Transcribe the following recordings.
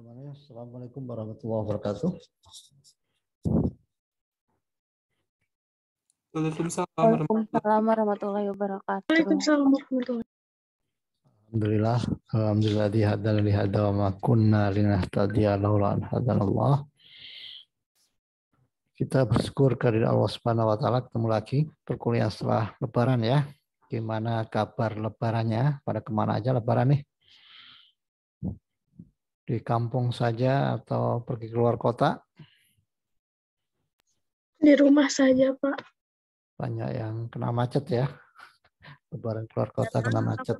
Assalamualaikum warahmatullahi wabarakatuh. Waalaikumsalam, warahmatullahi wabarakatuh. Waalaikumsalam warahmatullahi Alhamdulillah, alhamdulillah dihadal lihada wa ma kunna linahtadiya laula an hadanallah. Kita bersyukur kepada Allah Subhanahu wa taala ketemu lagi perkuliahan setelah lebaran ya. Gimana kabar lebarannya? Pada kemana aja lebaran nih? di kampung saja atau pergi keluar kota? Di rumah saja, Pak. Banyak yang kena macet ya. Lebaran keluar kota kena macet.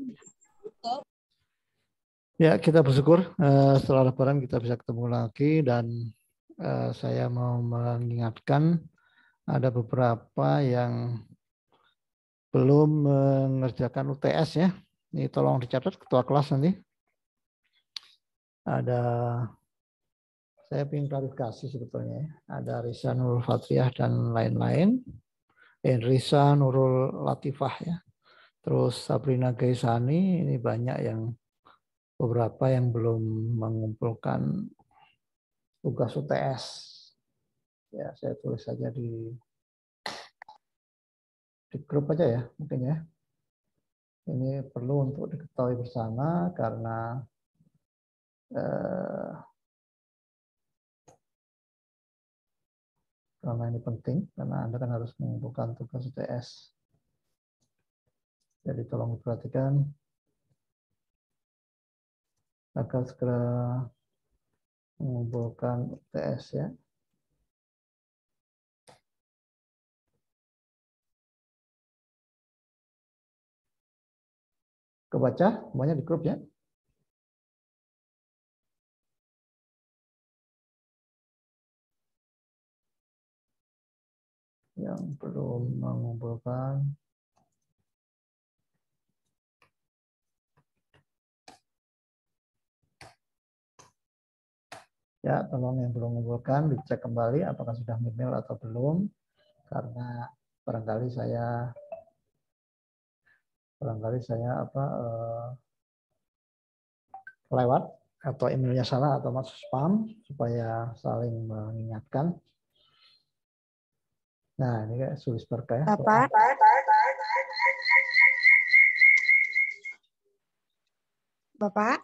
Ya, kita bersyukur eh, setelah lebaran kita bisa ketemu lagi dan eh, saya mau mengingatkan ada beberapa yang belum mengerjakan UTS ya. Ini tolong dicatat ketua kelas nanti ada saya ingin klarifikasi sebetulnya ya. ada Risa Nurul Fatriah dan lain-lain eh, Risa Nurul Latifah ya terus Sabrina Gaisani ini banyak yang beberapa yang belum mengumpulkan tugas UTS ya saya tulis saja di di grup aja ya mungkin ya ini perlu untuk diketahui bersama karena karena eh, ini penting karena Anda kan harus mengumpulkan tugas UTS. Jadi tolong diperhatikan agar segera mengumpulkan UTS ya. Kebaca, semuanya di grup ya. yang perlu mengumpulkan Ya, tolong yang belum mengumpulkan dicek kembali apakah sudah email atau belum karena barangkali saya barangkali saya apa eh, lewat atau emailnya salah atau masuk spam supaya saling mengingatkan. Nah, ini kayak sulis berkah. Ya. Bapak. Bapak.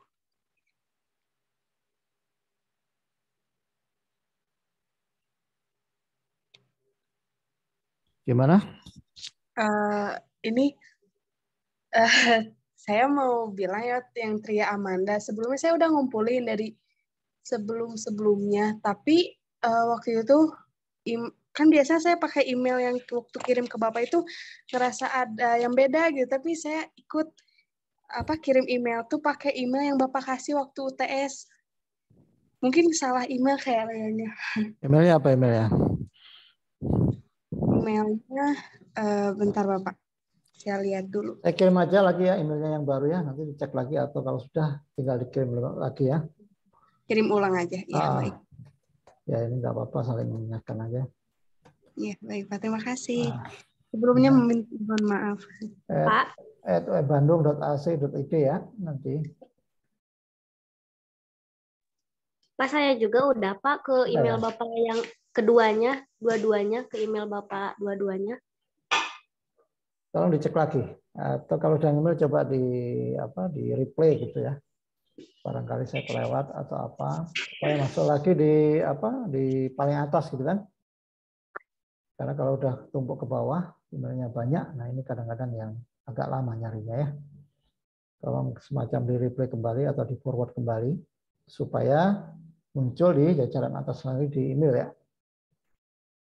Gimana? Uh, ini uh, saya mau bilang ya yang Tria Amanda. Sebelumnya saya udah ngumpulin dari sebelum-sebelumnya, tapi uh, waktu itu kan biasa saya pakai email yang waktu kirim ke bapak itu ngerasa ada yang beda gitu tapi saya ikut apa kirim email tuh pakai email yang bapak kasih waktu UTS mungkin salah email kayaknya emailnya apa ya? emailnya emailnya uh, bentar bapak saya lihat dulu saya eh, kirim aja lagi ya emailnya yang baru ya nanti dicek lagi atau kalau sudah tinggal dikirim lagi ya kirim ulang aja ya ah. baik ya ini nggak apa-apa saling mengingatkan aja Iya baik Pak. Terima kasih. Nah. Sebelumnya nah. meminta mohon maaf. At, eh, Pak. At eh, eh, bandung.ac.id ya nanti. Pak saya juga udah Pak ke email ya. Bapak yang keduanya, dua-duanya ke email Bapak dua-duanya. Tolong dicek lagi atau kalau udah email coba di apa di replay gitu ya. Barangkali saya kelewat atau apa. Supaya masuk lagi di apa di paling atas gitu kan. Karena kalau udah tumpuk ke bawah, sebenarnya banyak. Nah ini kadang-kadang yang agak lama nyarinya ya. Tolong semacam di replay kembali atau di forward kembali supaya muncul di jajaran atas lagi di email ya.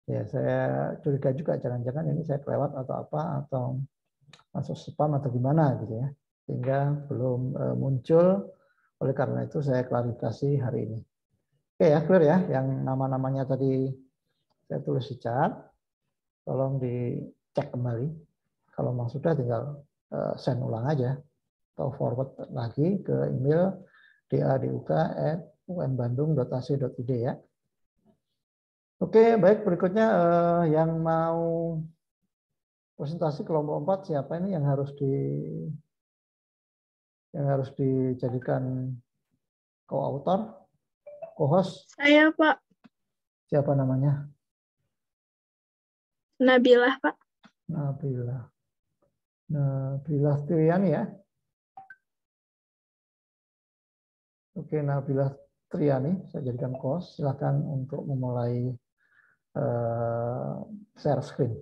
Ya saya curiga juga jangan-jangan ini saya kelewat atau apa atau masuk spam atau gimana gitu ya. Sehingga belum e, muncul. Oleh karena itu saya klarifikasi hari ini. Oke ya clear ya yang nama-namanya tadi saya tulis di chat tolong dicek kembali. Kalau memang sudah tinggal eh, send ulang aja atau forward lagi ke email daduk@unbandung.ac.id ya. Oke, baik berikutnya eh, yang mau presentasi kelompok 4 siapa ini yang harus di yang harus dijadikan co-author, co-host? Saya, Pak. Siapa namanya? Nabilah, Pak. Nabilah. Nabilah Triani ya. Oke, Nabilah Triani, saya jadikan kos. Silakan untuk memulai uh, share screen.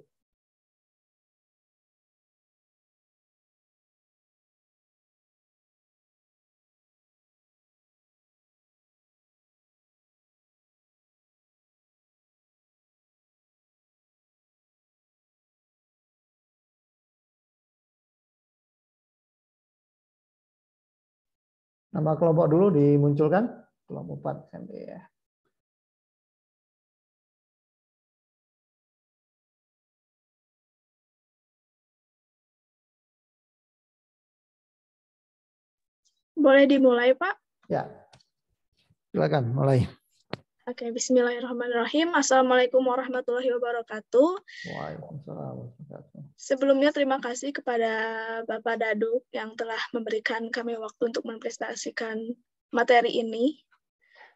Nama kelompok dulu dimunculkan. Kelompok 4 SMP ya. Boleh dimulai, Pak? Ya. Silakan mulai. Oke, okay, bismillahirrahmanirrahim. Assalamualaikum warahmatullahi wabarakatuh. Waalaikumsalam. Sebelumnya terima kasih kepada Bapak Dadu yang telah memberikan kami waktu untuk mempresentasikan materi ini.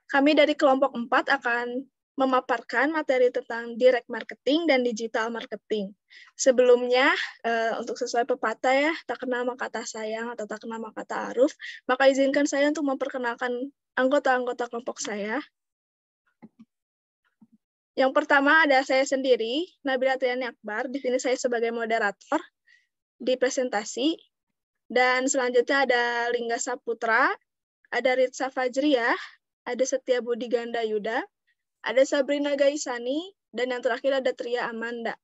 Kami dari kelompok 4 akan memaparkan materi tentang direct marketing dan digital marketing. Sebelumnya, eh, untuk sesuai pepatah ya, tak kenal maka tak sayang atau tak kenal maka tak aruf, maka izinkan saya untuk memperkenalkan anggota-anggota kelompok saya. Yang pertama ada saya sendiri, Nabila Triani Akbar. Di sini saya sebagai moderator di presentasi. Dan selanjutnya ada Lingga Saputra, ada Ritsa Fajriah, ada Setia Budi Ganda Yuda, ada Sabrina Gaisani, dan yang terakhir ada Tria Amanda.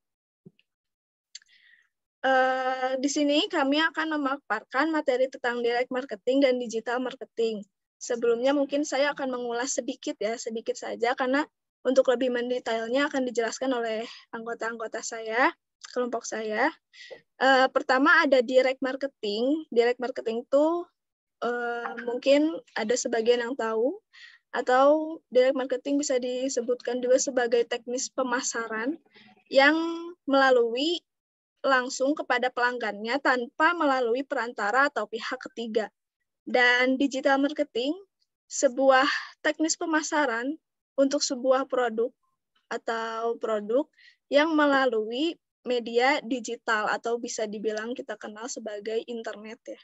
Uh, di sini kami akan memaparkan materi tentang direct marketing dan digital marketing. Sebelumnya mungkin saya akan mengulas sedikit ya, sedikit saja, karena untuk lebih mendetailnya akan dijelaskan oleh anggota-anggota saya, kelompok saya. Uh, pertama ada direct marketing. Direct marketing itu uh, mungkin ada sebagian yang tahu, atau direct marketing bisa disebutkan juga sebagai teknis pemasaran yang melalui langsung kepada pelanggannya tanpa melalui perantara atau pihak ketiga. Dan digital marketing, sebuah teknis pemasaran untuk sebuah produk atau produk yang melalui media digital atau bisa dibilang kita kenal sebagai internet ya.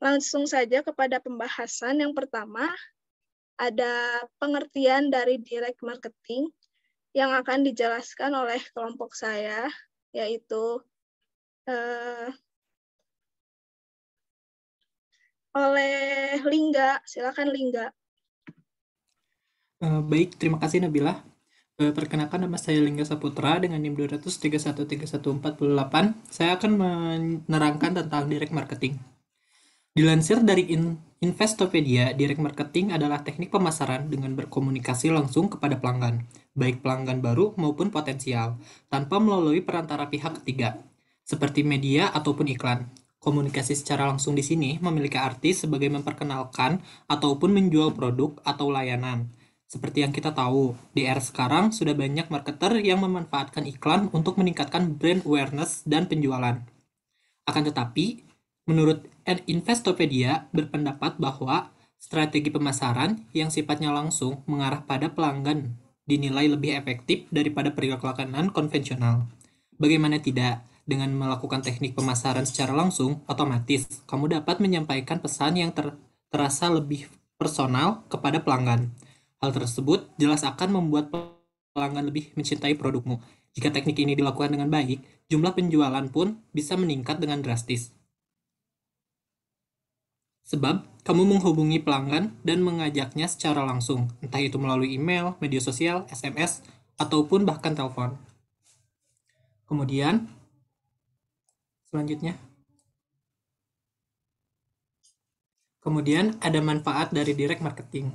Langsung saja kepada pembahasan yang pertama ada pengertian dari direct marketing yang akan dijelaskan oleh kelompok saya yaitu eh, oleh Lingga. Silakan Lingga. Eh, baik, terima kasih Nabila. Eh, perkenalkan nama saya Lingga Saputra dengan NIM 2313148. Saya akan menerangkan tentang direct marketing. Dilansir dari Investopedia, direct marketing adalah teknik pemasaran dengan berkomunikasi langsung kepada pelanggan, baik pelanggan baru maupun potensial, tanpa melalui perantara pihak ketiga, seperti media ataupun iklan. Komunikasi secara langsung di sini memiliki arti sebagai memperkenalkan ataupun menjual produk atau layanan seperti yang kita tahu, di era sekarang sudah banyak marketer yang memanfaatkan iklan untuk meningkatkan brand awareness dan penjualan. Akan tetapi, menurut Investopedia berpendapat bahwa strategi pemasaran yang sifatnya langsung mengarah pada pelanggan dinilai lebih efektif daripada perilaku konvensional. Bagaimana tidak, dengan melakukan teknik pemasaran secara langsung, otomatis kamu dapat menyampaikan pesan yang ter terasa lebih personal kepada pelanggan. Hal tersebut jelas akan membuat pelanggan lebih mencintai produkmu. Jika teknik ini dilakukan dengan baik, jumlah penjualan pun bisa meningkat dengan drastis. Sebab, kamu menghubungi pelanggan dan mengajaknya secara langsung, entah itu melalui email, media sosial, SMS, ataupun bahkan telepon. Kemudian, selanjutnya. Kemudian, ada manfaat dari direct marketing.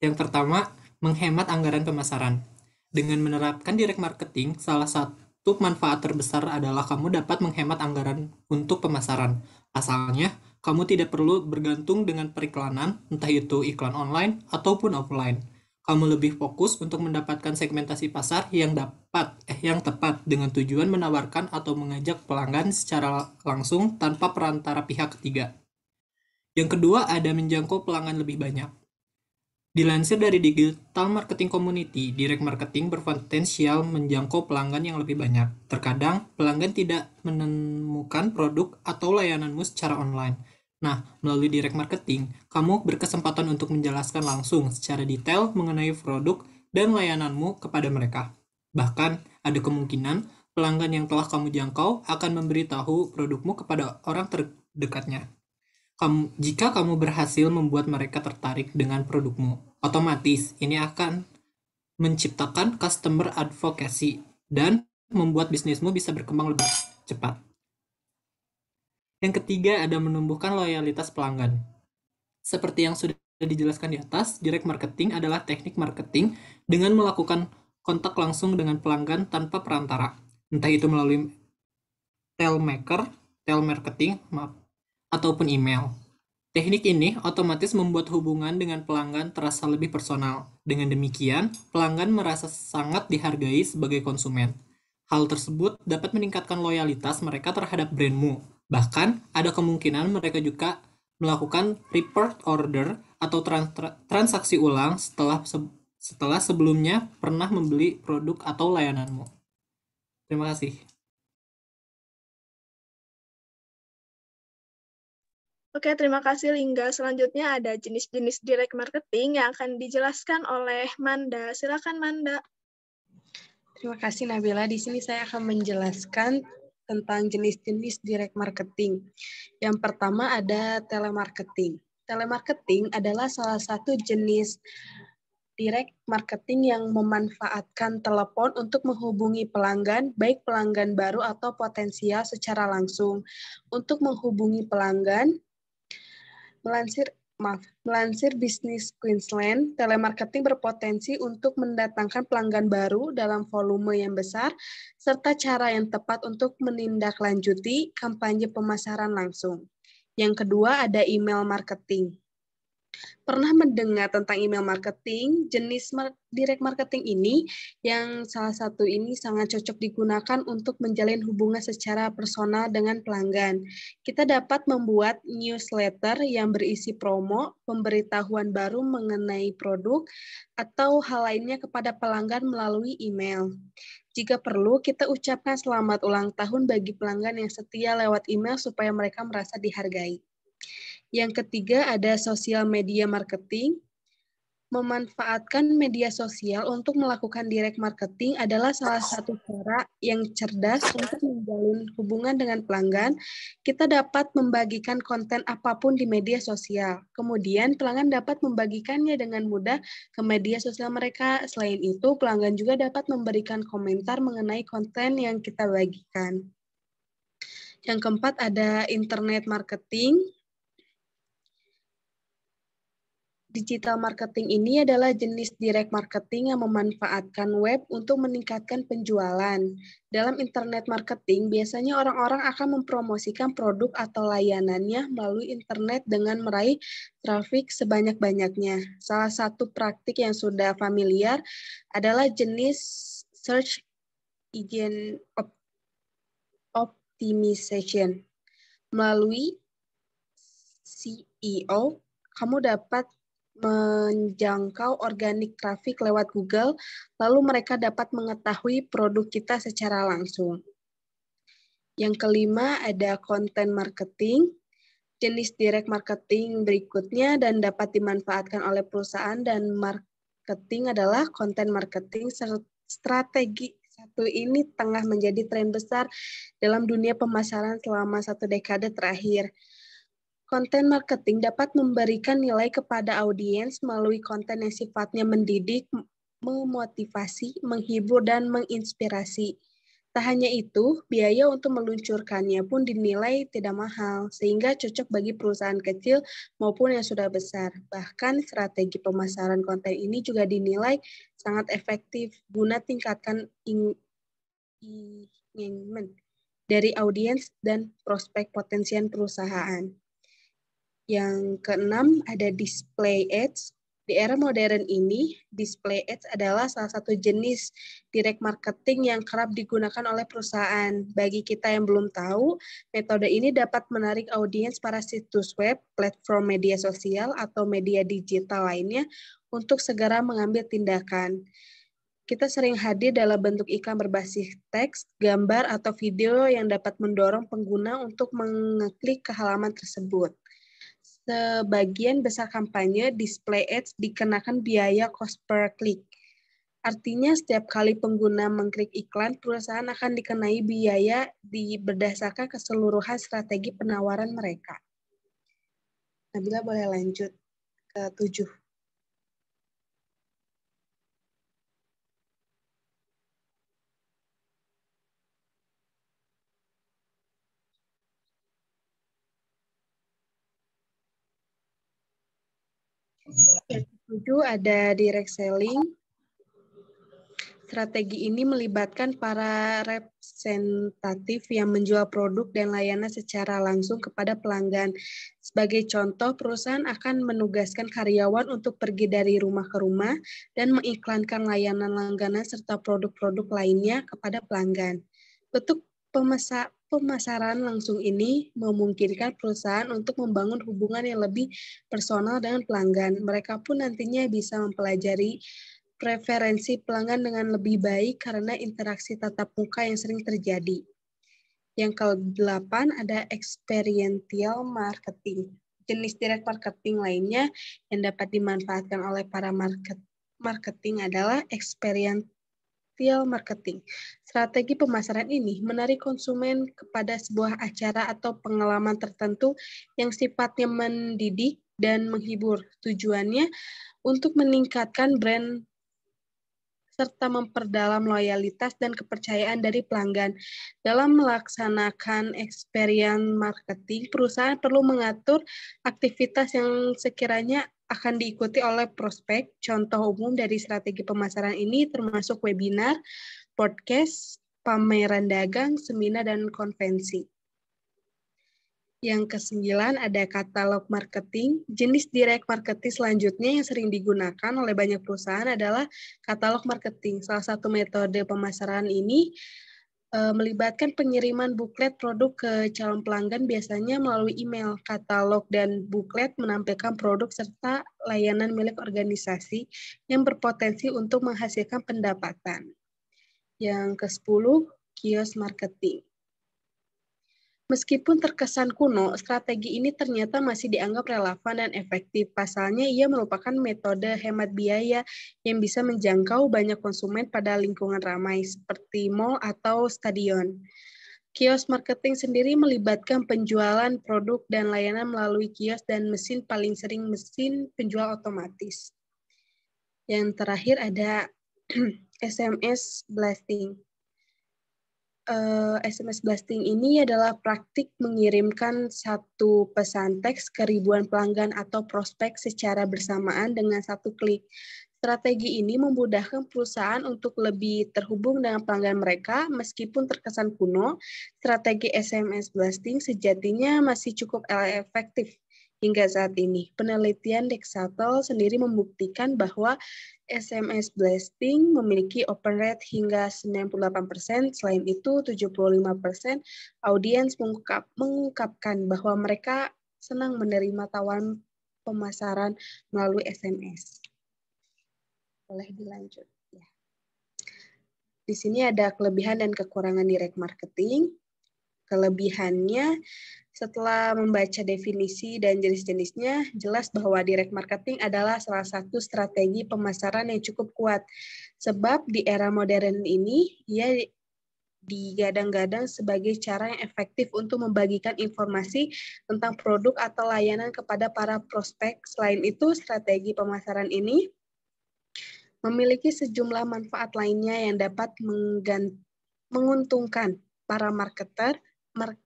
Yang pertama, menghemat anggaran pemasaran. Dengan menerapkan direct marketing, salah satu manfaat terbesar adalah kamu dapat menghemat anggaran untuk pemasaran. Asalnya, kamu tidak perlu bergantung dengan periklanan, entah itu iklan online ataupun offline. Kamu lebih fokus untuk mendapatkan segmentasi pasar yang dapat eh yang tepat dengan tujuan menawarkan atau mengajak pelanggan secara langsung tanpa perantara pihak ketiga. Yang kedua ada menjangkau pelanggan lebih banyak. Dilansir dari Digital Marketing Community, direct marketing berpotensial menjangkau pelanggan yang lebih banyak. Terkadang, pelanggan tidak menemukan produk atau layananmu secara online. Nah, melalui direct marketing, kamu berkesempatan untuk menjelaskan langsung secara detail mengenai produk dan layananmu kepada mereka. Bahkan, ada kemungkinan pelanggan yang telah kamu jangkau akan memberitahu produkmu kepada orang terdekatnya kamu, jika kamu berhasil membuat mereka tertarik dengan produkmu, otomatis ini akan menciptakan customer advocacy dan membuat bisnismu bisa berkembang lebih cepat. Yang ketiga ada menumbuhkan loyalitas pelanggan. Seperti yang sudah dijelaskan di atas, direct marketing adalah teknik marketing dengan melakukan kontak langsung dengan pelanggan tanpa perantara, entah itu melalui telemaker, telemarketing, maaf, ataupun email. Teknik ini otomatis membuat hubungan dengan pelanggan terasa lebih personal. Dengan demikian, pelanggan merasa sangat dihargai sebagai konsumen. Hal tersebut dapat meningkatkan loyalitas mereka terhadap brandmu. Bahkan, ada kemungkinan mereka juga melakukan report order atau trans transaksi ulang setelah se setelah sebelumnya pernah membeli produk atau layananmu. Terima kasih. Oke, terima kasih Lingga. Selanjutnya ada jenis-jenis direct marketing yang akan dijelaskan oleh Manda. Silakan Manda. Terima kasih Nabila. Di sini saya akan menjelaskan tentang jenis-jenis direct marketing. Yang pertama ada telemarketing. Telemarketing adalah salah satu jenis direct marketing yang memanfaatkan telepon untuk menghubungi pelanggan, baik pelanggan baru atau potensial secara langsung. Untuk menghubungi pelanggan, Melansir maaf, melansir bisnis Queensland, telemarketing berpotensi untuk mendatangkan pelanggan baru dalam volume yang besar serta cara yang tepat untuk menindaklanjuti kampanye pemasaran langsung. Yang kedua ada email marketing pernah mendengar tentang email marketing, jenis direct marketing ini yang salah satu ini sangat cocok digunakan untuk menjalin hubungan secara personal dengan pelanggan. Kita dapat membuat newsletter yang berisi promo, pemberitahuan baru mengenai produk, atau hal lainnya kepada pelanggan melalui email. Jika perlu, kita ucapkan selamat ulang tahun bagi pelanggan yang setia lewat email supaya mereka merasa dihargai. Yang ketiga ada sosial media marketing. Memanfaatkan media sosial untuk melakukan direct marketing adalah salah satu cara yang cerdas untuk menjalin hubungan dengan pelanggan. Kita dapat membagikan konten apapun di media sosial. Kemudian pelanggan dapat membagikannya dengan mudah ke media sosial mereka. Selain itu, pelanggan juga dapat memberikan komentar mengenai konten yang kita bagikan. Yang keempat ada internet marketing. digital marketing ini adalah jenis direct marketing yang memanfaatkan web untuk meningkatkan penjualan. Dalam internet marketing, biasanya orang-orang akan mempromosikan produk atau layanannya melalui internet dengan meraih trafik sebanyak-banyaknya. Salah satu praktik yang sudah familiar adalah jenis search engine optimization. Melalui CEO, kamu dapat menjangkau organik traffic lewat Google, lalu mereka dapat mengetahui produk kita secara langsung. Yang kelima ada konten marketing, jenis direct marketing berikutnya dan dapat dimanfaatkan oleh perusahaan dan marketing adalah konten marketing strategi satu ini tengah menjadi tren besar dalam dunia pemasaran selama satu dekade terakhir. Konten marketing dapat memberikan nilai kepada audiens melalui konten yang sifatnya mendidik, memotivasi, menghibur, dan menginspirasi. Tak hanya itu, biaya untuk meluncurkannya pun dinilai tidak mahal, sehingga cocok bagi perusahaan kecil maupun yang sudah besar. Bahkan strategi pemasaran konten ini juga dinilai sangat efektif guna tingkatkan engagement dari audiens dan prospek potensial perusahaan. Yang keenam ada display ads. Di era modern ini, display ads adalah salah satu jenis direct marketing yang kerap digunakan oleh perusahaan. Bagi kita yang belum tahu, metode ini dapat menarik audiens para situs web, platform media sosial, atau media digital lainnya untuk segera mengambil tindakan kita sering hadir dalam bentuk iklan berbasis teks, gambar, atau video yang dapat mendorong pengguna untuk mengeklik ke halaman tersebut sebagian besar kampanye display ads dikenakan biaya cost per click. Artinya setiap kali pengguna mengklik iklan, perusahaan akan dikenai biaya di berdasarkan keseluruhan strategi penawaran mereka. Nabila boleh lanjut ke tujuh. 7 ada direct selling. Strategi ini melibatkan para representatif yang menjual produk dan layanan secara langsung kepada pelanggan. Sebagai contoh, perusahaan akan menugaskan karyawan untuk pergi dari rumah ke rumah dan mengiklankan layanan langganan serta produk-produk lainnya kepada pelanggan. Untuk pemesa pemasaran langsung ini memungkinkan perusahaan untuk membangun hubungan yang lebih personal dengan pelanggan. Mereka pun nantinya bisa mempelajari preferensi pelanggan dengan lebih baik karena interaksi tatap muka yang sering terjadi. Yang ke-8 ada experiential marketing. Jenis direct marketing lainnya yang dapat dimanfaatkan oleh para market, marketing adalah experience Cocktail Marketing. Strategi pemasaran ini menarik konsumen kepada sebuah acara atau pengalaman tertentu yang sifatnya mendidik dan menghibur. Tujuannya untuk meningkatkan brand serta memperdalam loyalitas dan kepercayaan dari pelanggan. Dalam melaksanakan experience marketing, perusahaan perlu mengatur aktivitas yang sekiranya akan diikuti oleh prospek. Contoh umum dari strategi pemasaran ini termasuk webinar, podcast, pameran dagang, seminar, dan konvensi. Yang kesembilan ada katalog marketing. Jenis direct marketing selanjutnya yang sering digunakan oleh banyak perusahaan adalah katalog marketing. Salah satu metode pemasaran ini eh, melibatkan pengiriman buklet produk ke calon pelanggan biasanya melalui email, katalog, dan buklet menampilkan produk serta layanan milik organisasi yang berpotensi untuk menghasilkan pendapatan. Yang ke-10, kios marketing. Meskipun terkesan kuno, strategi ini ternyata masih dianggap relevan dan efektif. Pasalnya, ia merupakan metode hemat biaya yang bisa menjangkau banyak konsumen pada lingkungan ramai, seperti mall atau stadion. Kios marketing sendiri melibatkan penjualan produk dan layanan melalui kios dan mesin paling sering mesin penjual otomatis. Yang terakhir ada SMS blasting uh, eh, SMS blasting ini adalah praktik mengirimkan satu pesan teks ke ribuan pelanggan atau prospek secara bersamaan dengan satu klik. Strategi ini memudahkan perusahaan untuk lebih terhubung dengan pelanggan mereka meskipun terkesan kuno. Strategi SMS blasting sejatinya masih cukup efektif hingga saat ini. Penelitian Dexatel sendiri membuktikan bahwa SMS blasting memiliki open rate hingga 98%. Selain itu, 75% audiens mengungkap, mengungkapkan bahwa mereka senang menerima tawaran pemasaran melalui SMS. Boleh dilanjut. Ya. Di sini ada kelebihan dan kekurangan direct marketing. Kelebihannya setelah membaca definisi dan jenis-jenisnya, jelas bahwa direct marketing adalah salah satu strategi pemasaran yang cukup kuat. Sebab di era modern ini, ia digadang-gadang sebagai cara yang efektif untuk membagikan informasi tentang produk atau layanan kepada para prospek. Selain itu, strategi pemasaran ini memiliki sejumlah manfaat lainnya yang dapat menguntungkan para marketer, marketer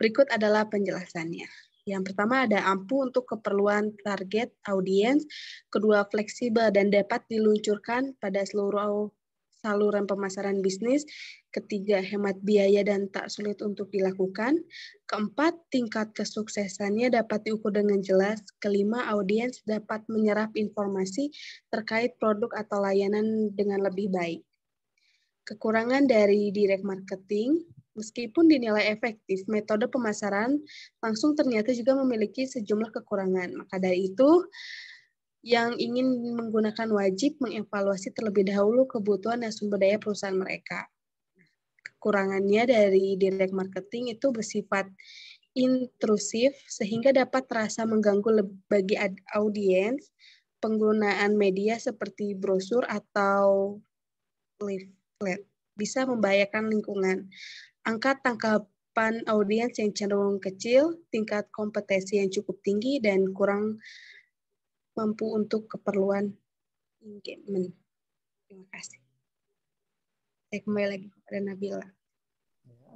Berikut adalah penjelasannya. Yang pertama ada ampuh untuk keperluan target audiens, kedua fleksibel dan dapat diluncurkan pada seluruh saluran pemasaran bisnis, ketiga hemat biaya dan tak sulit untuk dilakukan, keempat tingkat kesuksesannya dapat diukur dengan jelas, kelima audiens dapat menyerap informasi terkait produk atau layanan dengan lebih baik. Kekurangan dari direct marketing Meskipun dinilai efektif, metode pemasaran langsung ternyata juga memiliki sejumlah kekurangan. Maka dari itu, yang ingin menggunakan wajib mengevaluasi terlebih dahulu kebutuhan dan sumber daya perusahaan mereka. Kekurangannya dari direct marketing itu bersifat intrusif sehingga dapat terasa mengganggu bagi audiens penggunaan media seperti brosur atau leaflet bisa membahayakan lingkungan angka tangkapan audiens yang cenderung kecil, tingkat kompetensi yang cukup tinggi, dan kurang mampu untuk keperluan engagement. Terima kasih. Saya kembali lagi kepada Nabila.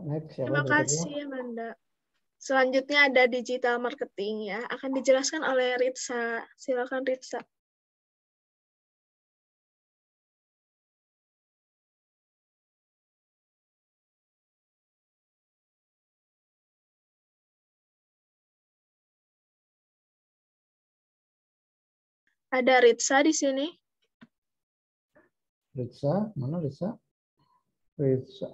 Next, Terima kasih, Amanda. Selanjutnya ada digital marketing ya. Akan dijelaskan oleh Ritsa. Silakan Ritsa. Ada Ritsa di sini. Ritsa, mana Ritsa? Ritsa.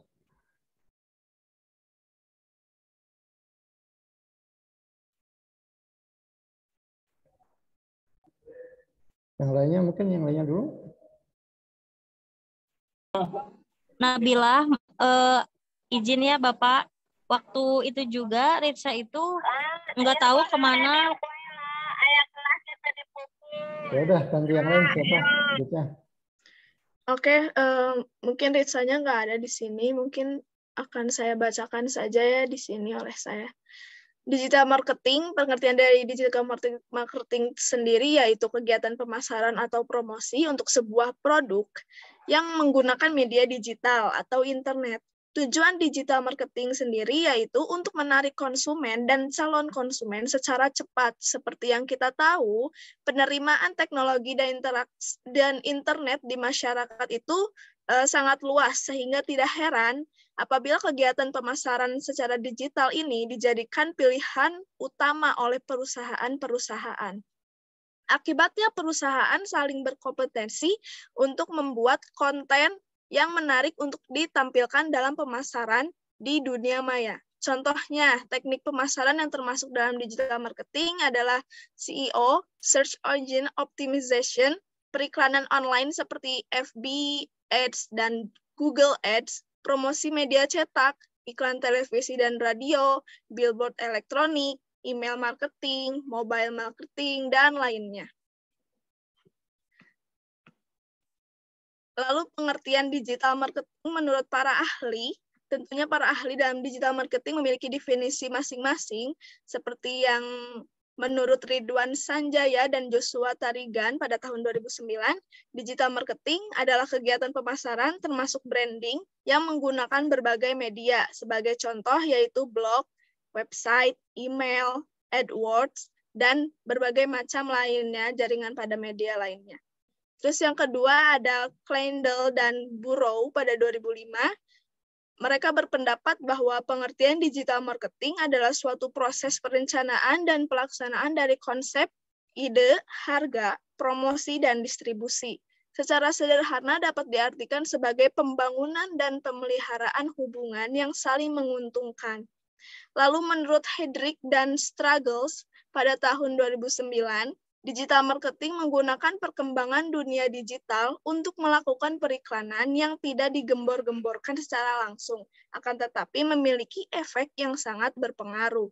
Yang lainnya mungkin yang lainnya dulu. Nabila, eh, izin ya Bapak. Waktu itu juga Ritsa itu ah, nggak iya, tahu kemana Ya udah, ganti yang lain siapa? Iya. Oke, okay, mungkin risanya nggak ada di sini. Mungkin akan saya bacakan saja ya di sini oleh saya. Digital marketing, pengertian dari digital marketing sendiri yaitu kegiatan pemasaran atau promosi untuk sebuah produk yang menggunakan media digital atau internet Tujuan digital marketing sendiri yaitu untuk menarik konsumen dan calon konsumen secara cepat. Seperti yang kita tahu, penerimaan teknologi dan interaks dan internet di masyarakat itu eh, sangat luas sehingga tidak heran apabila kegiatan pemasaran secara digital ini dijadikan pilihan utama oleh perusahaan-perusahaan. Akibatnya perusahaan saling berkompetensi untuk membuat konten yang menarik untuk ditampilkan dalam pemasaran di dunia maya. Contohnya, teknik pemasaran yang termasuk dalam digital marketing adalah CEO, search engine optimization, periklanan online seperti FB Ads dan Google Ads, promosi media cetak, iklan televisi dan radio, billboard elektronik, email marketing, mobile marketing, dan lainnya. Lalu pengertian digital marketing menurut para ahli, tentunya para ahli dalam digital marketing memiliki definisi masing-masing, seperti yang menurut Ridwan Sanjaya dan Joshua Tarigan pada tahun 2009, digital marketing adalah kegiatan pemasaran termasuk branding yang menggunakan berbagai media, sebagai contoh yaitu blog, website, email, AdWords, dan berbagai macam lainnya jaringan pada media lainnya. Terus yang kedua ada Kleindel dan Burrow pada 2005. Mereka berpendapat bahwa pengertian digital marketing adalah suatu proses perencanaan dan pelaksanaan dari konsep, ide, harga, promosi, dan distribusi. Secara sederhana dapat diartikan sebagai pembangunan dan pemeliharaan hubungan yang saling menguntungkan. Lalu menurut Hedrick dan Struggles pada tahun 2009, Digital marketing menggunakan perkembangan dunia digital untuk melakukan periklanan yang tidak digembor-gemborkan secara langsung, akan tetapi memiliki efek yang sangat berpengaruh.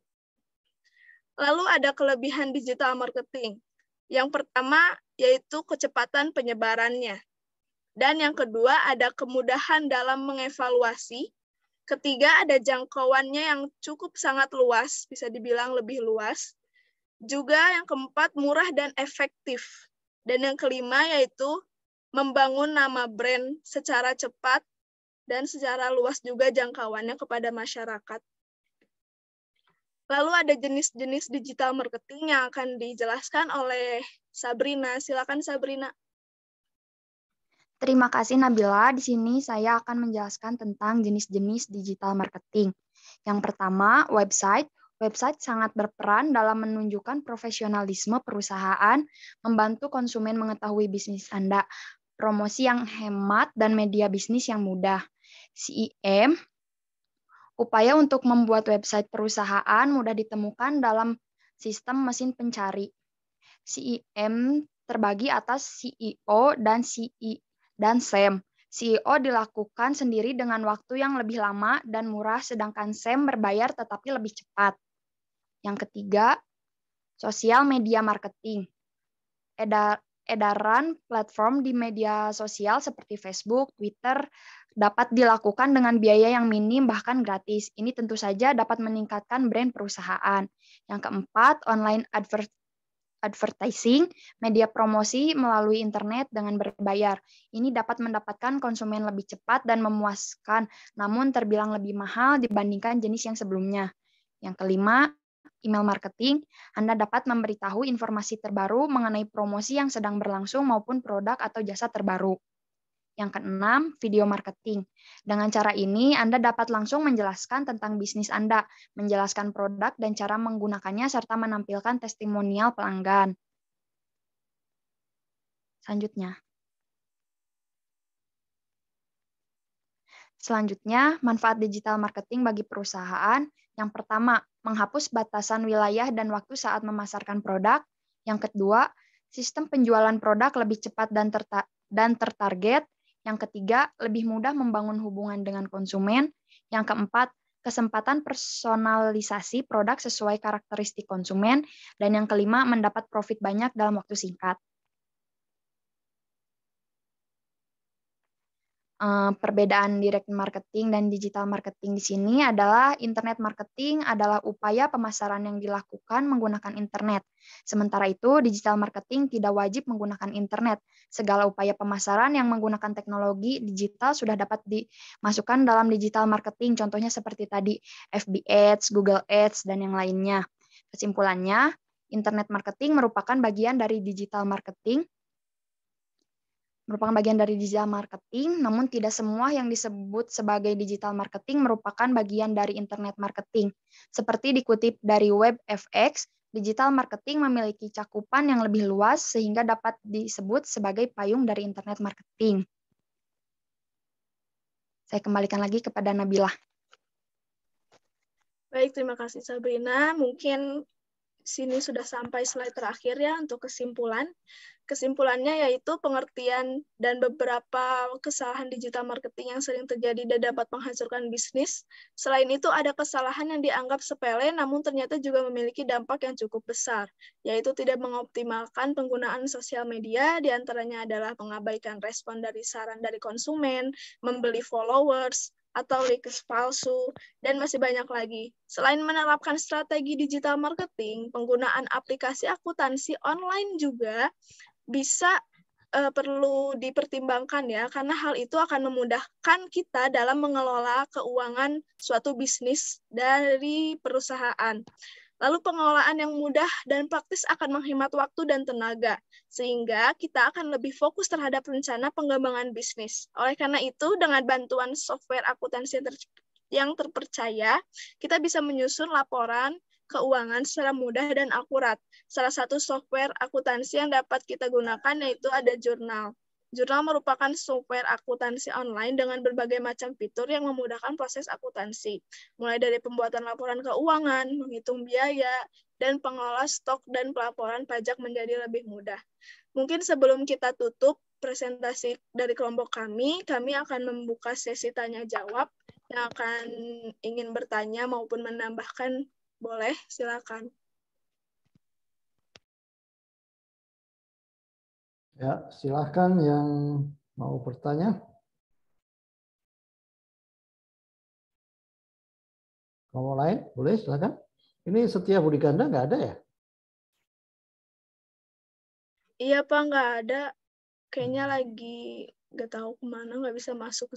Lalu ada kelebihan digital marketing. Yang pertama yaitu kecepatan penyebarannya. Dan yang kedua ada kemudahan dalam mengevaluasi. Ketiga ada jangkauannya yang cukup sangat luas, bisa dibilang lebih luas. Juga yang keempat, murah dan efektif. Dan yang kelima yaitu membangun nama brand secara cepat dan secara luas juga jangkauannya kepada masyarakat. Lalu ada jenis-jenis digital marketing yang akan dijelaskan oleh Sabrina. Silakan Sabrina. Terima kasih Nabila. Di sini saya akan menjelaskan tentang jenis-jenis digital marketing. Yang pertama, website. Website sangat berperan dalam menunjukkan profesionalisme perusahaan, membantu konsumen mengetahui bisnis Anda, promosi yang hemat, dan media bisnis yang mudah. CIM, e upaya untuk membuat website perusahaan mudah ditemukan dalam sistem mesin pencari. CIM e terbagi atas CEO dan CI e, dan SEM. CEO dilakukan sendiri dengan waktu yang lebih lama dan murah, sedangkan SEM berbayar tetapi lebih cepat. Yang ketiga, sosial media marketing. Edar edaran platform di media sosial seperti Facebook, Twitter dapat dilakukan dengan biaya yang minim bahkan gratis. Ini tentu saja dapat meningkatkan brand perusahaan. Yang keempat, online advert advertising, media promosi melalui internet dengan berbayar. Ini dapat mendapatkan konsumen lebih cepat dan memuaskan, namun terbilang lebih mahal dibandingkan jenis yang sebelumnya. Yang kelima, email marketing, Anda dapat memberitahu informasi terbaru mengenai promosi yang sedang berlangsung maupun produk atau jasa terbaru. Yang keenam, video marketing. Dengan cara ini, Anda dapat langsung menjelaskan tentang bisnis Anda, menjelaskan produk dan cara menggunakannya, serta menampilkan testimonial pelanggan. Selanjutnya. Selanjutnya, manfaat digital marketing bagi perusahaan. Yang pertama, menghapus batasan wilayah dan waktu saat memasarkan produk. Yang kedua, sistem penjualan produk lebih cepat dan, terta dan tertarget. Yang ketiga, lebih mudah membangun hubungan dengan konsumen. Yang keempat, kesempatan personalisasi produk sesuai karakteristik konsumen. Dan yang kelima, mendapat profit banyak dalam waktu singkat. Eh, perbedaan direct marketing dan digital marketing di sini adalah internet marketing adalah upaya pemasaran yang dilakukan menggunakan internet. Sementara itu, digital marketing tidak wajib menggunakan internet. Segala upaya pemasaran yang menggunakan teknologi digital sudah dapat dimasukkan dalam digital marketing, contohnya seperti tadi FB Ads, Google Ads, dan yang lainnya. Kesimpulannya, internet marketing merupakan bagian dari digital marketing merupakan bagian dari digital marketing, namun tidak semua yang disebut sebagai digital marketing merupakan bagian dari internet marketing. Seperti dikutip dari web fx, digital marketing memiliki cakupan yang lebih luas sehingga dapat disebut sebagai payung dari internet marketing. Saya kembalikan lagi kepada Nabila. Baik, terima kasih Sabrina. Mungkin sini sudah sampai slide terakhir ya untuk kesimpulan. Kesimpulannya yaitu pengertian dan beberapa kesalahan digital marketing yang sering terjadi dan dapat menghancurkan bisnis. Selain itu ada kesalahan yang dianggap sepele namun ternyata juga memiliki dampak yang cukup besar, yaitu tidak mengoptimalkan penggunaan sosial media, diantaranya adalah mengabaikan respon dari saran dari konsumen, membeli followers, atau request palsu, dan masih banyak lagi. Selain menerapkan strategi digital marketing, penggunaan aplikasi akuntansi online juga bisa uh, perlu dipertimbangkan ya, karena hal itu akan memudahkan kita dalam mengelola keuangan suatu bisnis dari perusahaan. Lalu pengelolaan yang mudah dan praktis akan menghemat waktu dan tenaga, sehingga kita akan lebih fokus terhadap rencana pengembangan bisnis. Oleh karena itu, dengan bantuan software akuntansi yang terpercaya, kita bisa menyusun laporan keuangan secara mudah dan akurat. Salah satu software akuntansi yang dapat kita gunakan yaitu ada jurnal. Jurnal merupakan software akuntansi online dengan berbagai macam fitur yang memudahkan proses akuntansi, mulai dari pembuatan laporan keuangan, menghitung biaya, dan pengelola stok dan pelaporan pajak menjadi lebih mudah. Mungkin sebelum kita tutup presentasi dari kelompok kami, kami akan membuka sesi tanya jawab yang akan ingin bertanya maupun menambahkan boleh silakan. Ya, silahkan yang mau bertanya. Kamu lain? Boleh, silahkan. Ini setia Budi Ganda nggak ada ya? Iya, Pak, nggak ada. Kayaknya hmm. lagi nggak tahu kemana, nggak bisa masuk.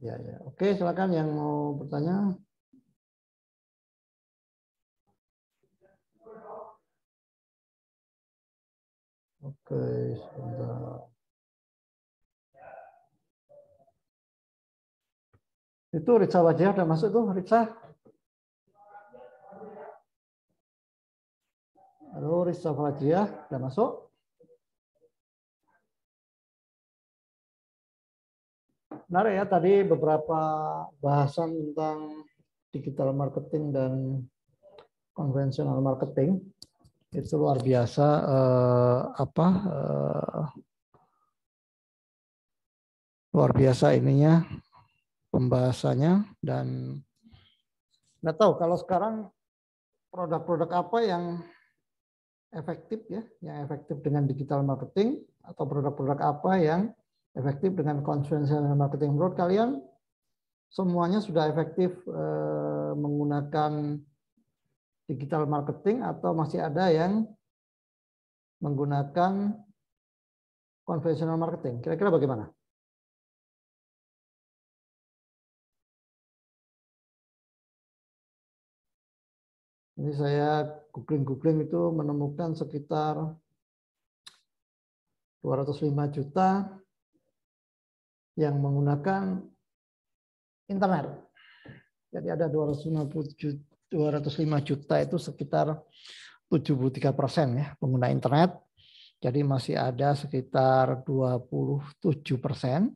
Ya, ya. Oke, silakan yang mau bertanya. Guys, Itu Ritsa Wajah udah masuk tuh, Ritsa. Halo, Ritsa Wajah udah masuk. Menarik ya, tadi beberapa bahasan tentang digital marketing dan konvensional marketing itu luar biasa uh, apa uh, luar biasa ininya pembahasannya dan nggak tahu kalau sekarang produk-produk apa yang efektif ya, yang efektif dengan digital marketing atau produk-produk apa yang efektif dengan konvensional marketing. Menurut kalian semuanya sudah efektif eh, menggunakan digital marketing atau masih ada yang menggunakan konvensional marketing. Kira-kira bagaimana? Ini saya googling-googling itu menemukan sekitar 205 juta yang menggunakan internet. Jadi ada 250 juta 205 juta itu sekitar 73 persen ya pengguna internet. Jadi masih ada sekitar 27 persen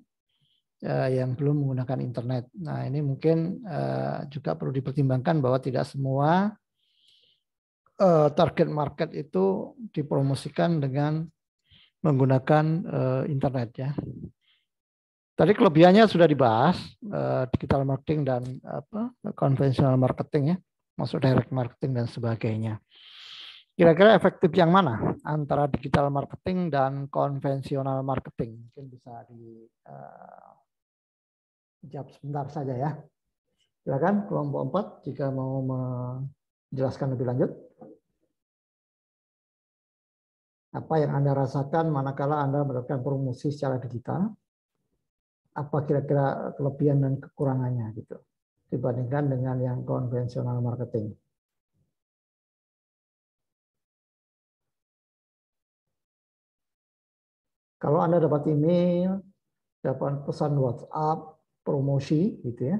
eh, yang belum menggunakan internet. Nah ini mungkin eh, juga perlu dipertimbangkan bahwa tidak semua eh, target market itu dipromosikan dengan menggunakan internet ya. Tadi kelebihannya sudah dibahas digital marketing dan apa konvensional marketing ya masuk direct marketing dan sebagainya. Kira-kira efektif yang mana antara digital marketing dan konvensional marketing? Mungkin bisa di uh, jawab sebentar saja ya. Silakan kelompok 4 jika mau menjelaskan lebih lanjut. Apa yang Anda rasakan manakala Anda melakukan promosi secara digital? Apa kira-kira kelebihan dan kekurangannya gitu dibandingkan dengan yang konvensional marketing. Kalau Anda dapat email, dapat pesan WhatsApp, promosi gitu ya,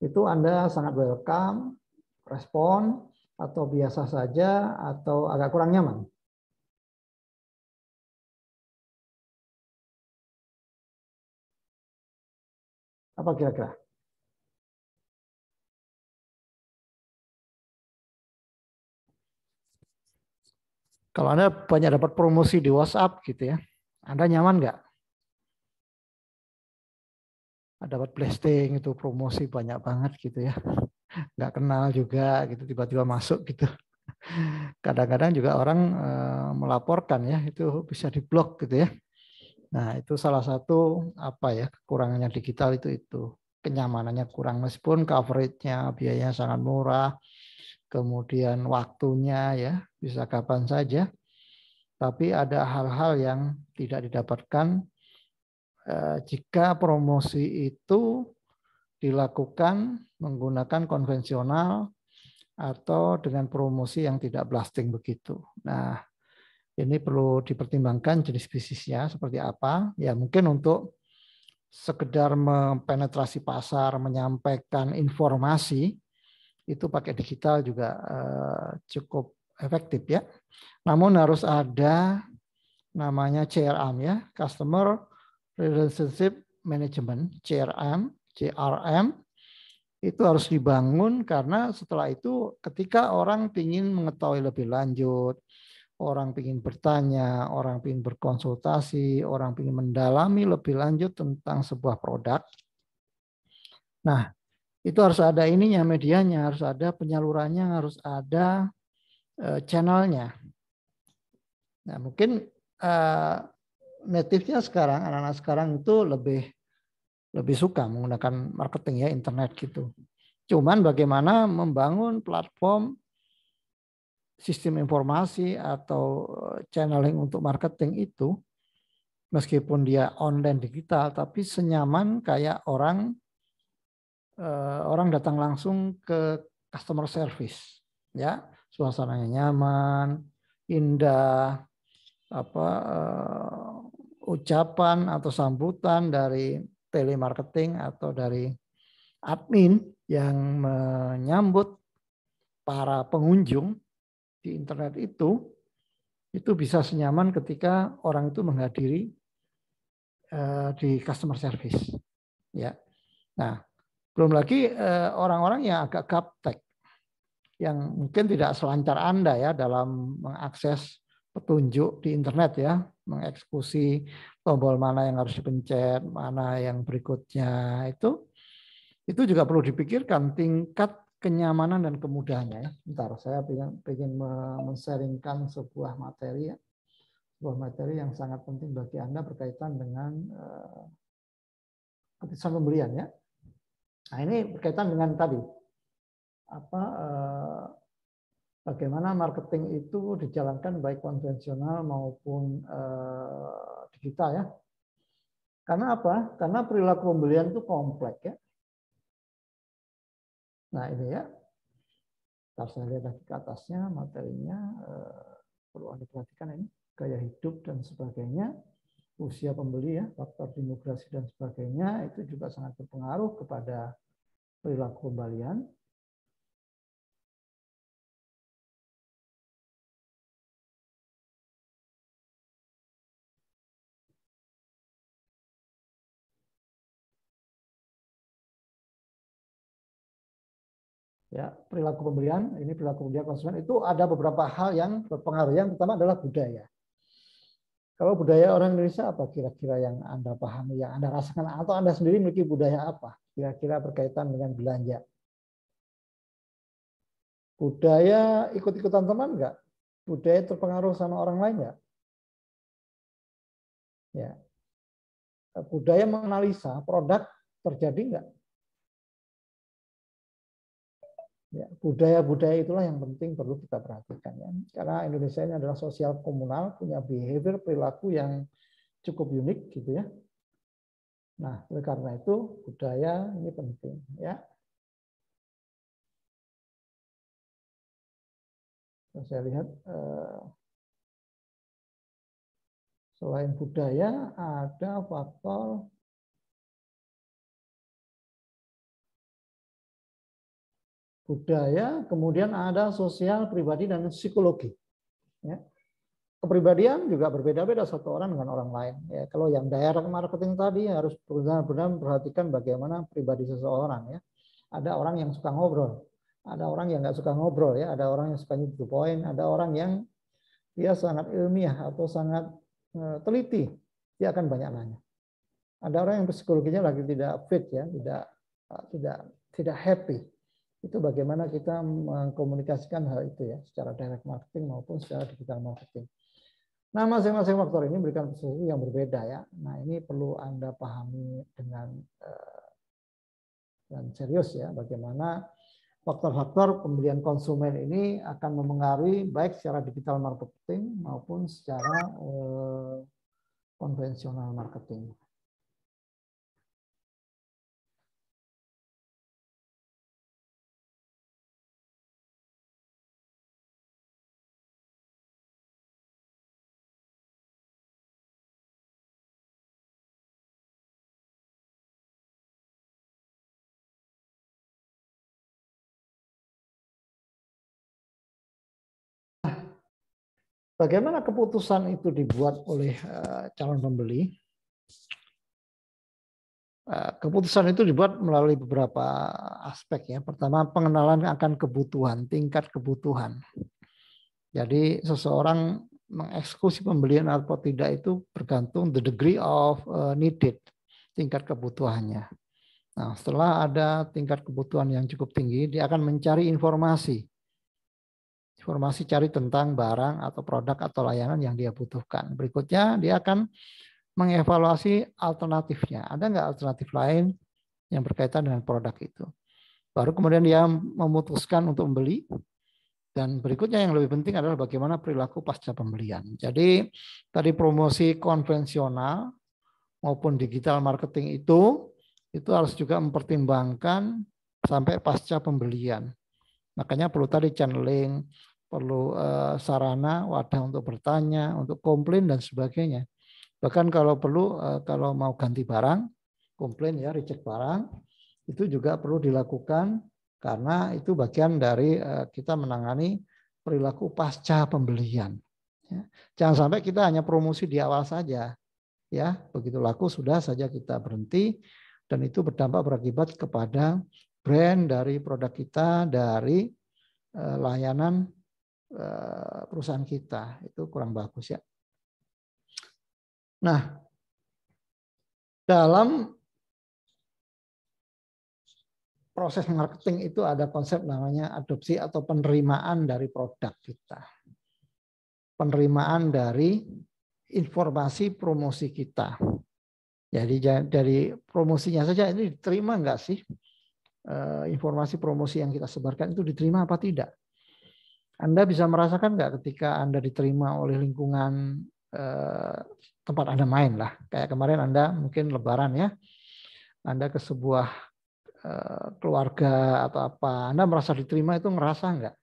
itu Anda sangat welcome, respon, atau biasa saja, atau agak kurang nyaman. Apa kira-kira? Kalau Anda banyak dapat promosi di WhatsApp gitu ya, Anda nyaman nggak? Dapat blasting itu promosi banyak banget gitu ya. Nggak kenal juga gitu tiba-tiba masuk gitu. Kadang-kadang juga orang eh, melaporkan ya itu bisa diblok gitu ya. Nah, itu salah satu apa ya kekurangannya digital itu itu kenyamanannya kurang meskipun coveragenya biayanya sangat murah kemudian waktunya ya bisa kapan saja. Tapi ada hal-hal yang tidak didapatkan eh, jika promosi itu dilakukan menggunakan konvensional atau dengan promosi yang tidak blasting begitu. Nah, ini perlu dipertimbangkan jenis bisnisnya seperti apa. Ya mungkin untuk sekedar mempenetrasi pasar, menyampaikan informasi, itu pakai digital juga eh, cukup efektif ya. Namun harus ada namanya CRM ya, Customer Relationship Management, CRM, CRM itu harus dibangun karena setelah itu ketika orang ingin mengetahui lebih lanjut, orang ingin bertanya, orang ingin berkonsultasi, orang ingin mendalami lebih lanjut tentang sebuah produk. Nah, itu harus ada ininya medianya, harus ada penyalurannya, harus ada Eh, channelnya. Nah, mungkin uh, native-nya sekarang anak-anak sekarang itu lebih lebih suka menggunakan marketing ya internet gitu. Cuman bagaimana membangun platform sistem informasi atau eh, channeling untuk marketing itu meskipun dia online digital tapi senyaman kayak orang orang datang langsung ke customer service ya suasananya nyaman, indah, apa uh, ucapan atau sambutan dari telemarketing atau dari admin yang menyambut para pengunjung di internet itu itu bisa senyaman ketika orang itu menghadiri uh, di customer service ya nah belum lagi eh, orang-orang uh, yang agak gaptek yang mungkin tidak selancar Anda ya dalam mengakses petunjuk di internet ya, mengeksekusi tombol mana yang harus dipencet, mana yang berikutnya itu itu juga perlu dipikirkan tingkat kenyamanan dan kemudahannya ya. Bentar, saya ingin men-sharingkan sebuah materi ya. Sebuah materi yang sangat penting bagi Anda berkaitan dengan eh, keputusan pembelian ya. Nah, ini berkaitan dengan tadi apa eh, bagaimana marketing itu dijalankan baik konvensional maupun eh, digital ya. Karena apa? Karena perilaku pembelian itu kompleks ya. Nah ini ya, saya lihat lagi ke atasnya materinya eh, perlu anda perhatikan ini gaya hidup dan sebagainya, usia pembeli ya, faktor demografi dan sebagainya itu juga sangat berpengaruh kepada perilaku pembelian. ya perilaku pembelian ini perilaku pembelian konsumen itu ada beberapa hal yang berpengaruh yang pertama adalah budaya kalau budaya orang Indonesia apa kira-kira yang anda pahami yang anda rasakan atau anda sendiri memiliki budaya apa kira-kira berkaitan dengan belanja budaya ikut-ikutan teman enggak budaya terpengaruh sama orang lain enggak ya budaya menganalisa produk terjadi enggak Ya, budaya-budaya itulah yang penting perlu kita perhatikan ya. Karena Indonesia ini adalah sosial komunal, punya behavior perilaku yang cukup unik gitu ya. Nah, oleh karena itu budaya ini penting ya. Nah, saya lihat eh, selain budaya ada faktor budaya, kemudian ada sosial, pribadi, dan psikologi. Ya. Kepribadian juga berbeda-beda satu orang dengan orang lain. Ya, kalau yang daerah marketing tadi harus benar-benar perhatikan bagaimana pribadi seseorang. Ya. Ada orang yang suka ngobrol, ada orang yang nggak suka ngobrol, ya, ada orang yang suka nyebut point, ada orang yang dia sangat ilmiah atau sangat e, teliti, dia akan banyak nanya. Ada orang yang psikologinya lagi tidak fit ya, tidak tidak tidak happy itu bagaimana kita mengkomunikasikan hal itu ya secara direct marketing maupun secara digital marketing. Nah, masing-masing faktor ini memberikan sesuatu yang berbeda ya. Nah, ini perlu Anda pahami dengan eh, dan serius ya bagaimana faktor-faktor pembelian konsumen ini akan memengaruhi baik secara digital marketing maupun secara eh, konvensional marketing. Bagaimana keputusan itu dibuat oleh eh, calon pembeli? Eh, keputusan itu dibuat melalui beberapa aspek ya. Pertama, pengenalan akan kebutuhan, tingkat kebutuhan. Jadi seseorang mengeksekusi pembelian atau tidak itu bergantung the degree of eh, needed, tingkat kebutuhannya. Nah, setelah ada tingkat kebutuhan yang cukup tinggi, dia akan mencari informasi informasi cari tentang barang atau produk atau layanan yang dia butuhkan. Berikutnya dia akan mengevaluasi alternatifnya. Ada nggak alternatif lain yang berkaitan dengan produk itu. Baru kemudian dia memutuskan untuk membeli. Dan berikutnya yang lebih penting adalah bagaimana perilaku pasca pembelian. Jadi tadi promosi konvensional maupun digital marketing itu itu harus juga mempertimbangkan sampai pasca pembelian. Makanya perlu tadi channeling, perlu eh, sarana, wadah untuk bertanya, untuk komplain dan sebagainya. Bahkan kalau perlu eh, kalau mau ganti barang, komplain ya, reject barang, itu juga perlu dilakukan karena itu bagian dari eh, kita menangani perilaku pasca pembelian. Ya. Jangan sampai kita hanya promosi di awal saja. Ya, begitu laku sudah saja kita berhenti dan itu berdampak berakibat kepada brand dari produk kita, dari layanan Eh, perusahaan kita itu kurang bagus ya. Nah, dalam proses marketing itu ada konsep namanya adopsi atau penerimaan dari produk kita. Penerimaan dari informasi promosi kita. Jadi dari promosinya saja ini diterima enggak sih? Eh, informasi promosi yang kita sebarkan itu diterima apa tidak? Anda bisa merasakan nggak ketika Anda diterima oleh lingkungan eh, tempat Anda main lah. Kayak kemarin Anda mungkin lebaran ya. Anda ke sebuah eh, keluarga atau apa. Anda merasa diterima itu ngerasa nggak?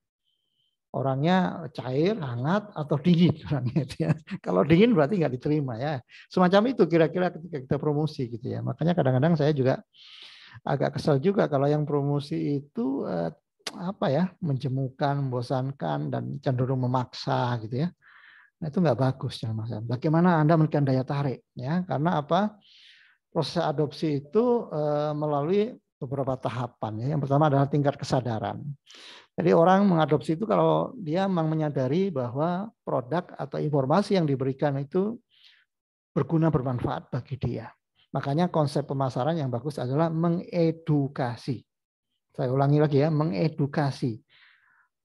Orangnya cair, hangat, atau dingin orangnya itu ya. Kalau dingin berarti nggak diterima ya. Semacam itu kira-kira ketika kita promosi gitu ya. Makanya kadang-kadang saya juga agak kesel juga kalau yang promosi itu eh, apa ya menjemukan, membosankan dan cenderung memaksa gitu ya. Nah, itu nggak bagus jangan masalah. Bagaimana Anda memiliki daya tarik ya? Karena apa? Proses adopsi itu e, melalui beberapa tahapan ya. Yang pertama adalah tingkat kesadaran. Jadi orang mengadopsi itu kalau dia memang menyadari bahwa produk atau informasi yang diberikan itu berguna bermanfaat bagi dia. Makanya konsep pemasaran yang bagus adalah mengedukasi. Saya ulangi lagi ya, mengedukasi,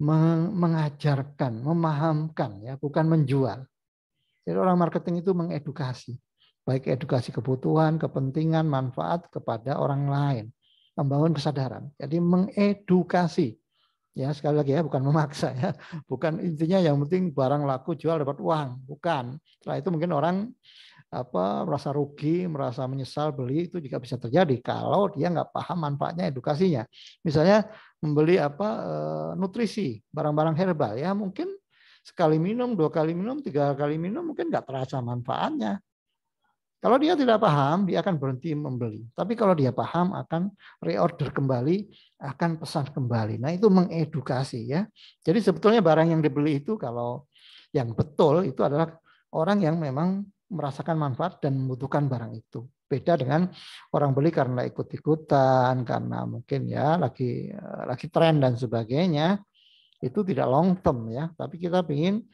mengajarkan, memahamkan ya, bukan menjual. Jadi orang marketing itu mengedukasi, baik edukasi kebutuhan, kepentingan, manfaat kepada orang lain, membangun kesadaran. Jadi mengedukasi. Ya, sekali lagi ya, bukan memaksa ya. Bukan intinya yang penting barang laku jual dapat uang, bukan. Setelah itu mungkin orang apa merasa rugi, merasa menyesal beli itu juga bisa terjadi kalau dia nggak paham manfaatnya edukasinya. Misalnya membeli apa eh, nutrisi, barang-barang herbal ya mungkin sekali minum, dua kali minum, tiga kali minum mungkin nggak terasa manfaatnya. Kalau dia tidak paham, dia akan berhenti membeli. Tapi kalau dia paham, akan reorder kembali, akan pesan kembali. Nah itu mengedukasi ya. Jadi sebetulnya barang yang dibeli itu kalau yang betul itu adalah orang yang memang merasakan manfaat dan membutuhkan barang itu. Beda dengan orang beli karena ikut-ikutan, karena mungkin ya lagi eh, lagi tren dan sebagainya. Itu tidak long term ya, tapi kita ingin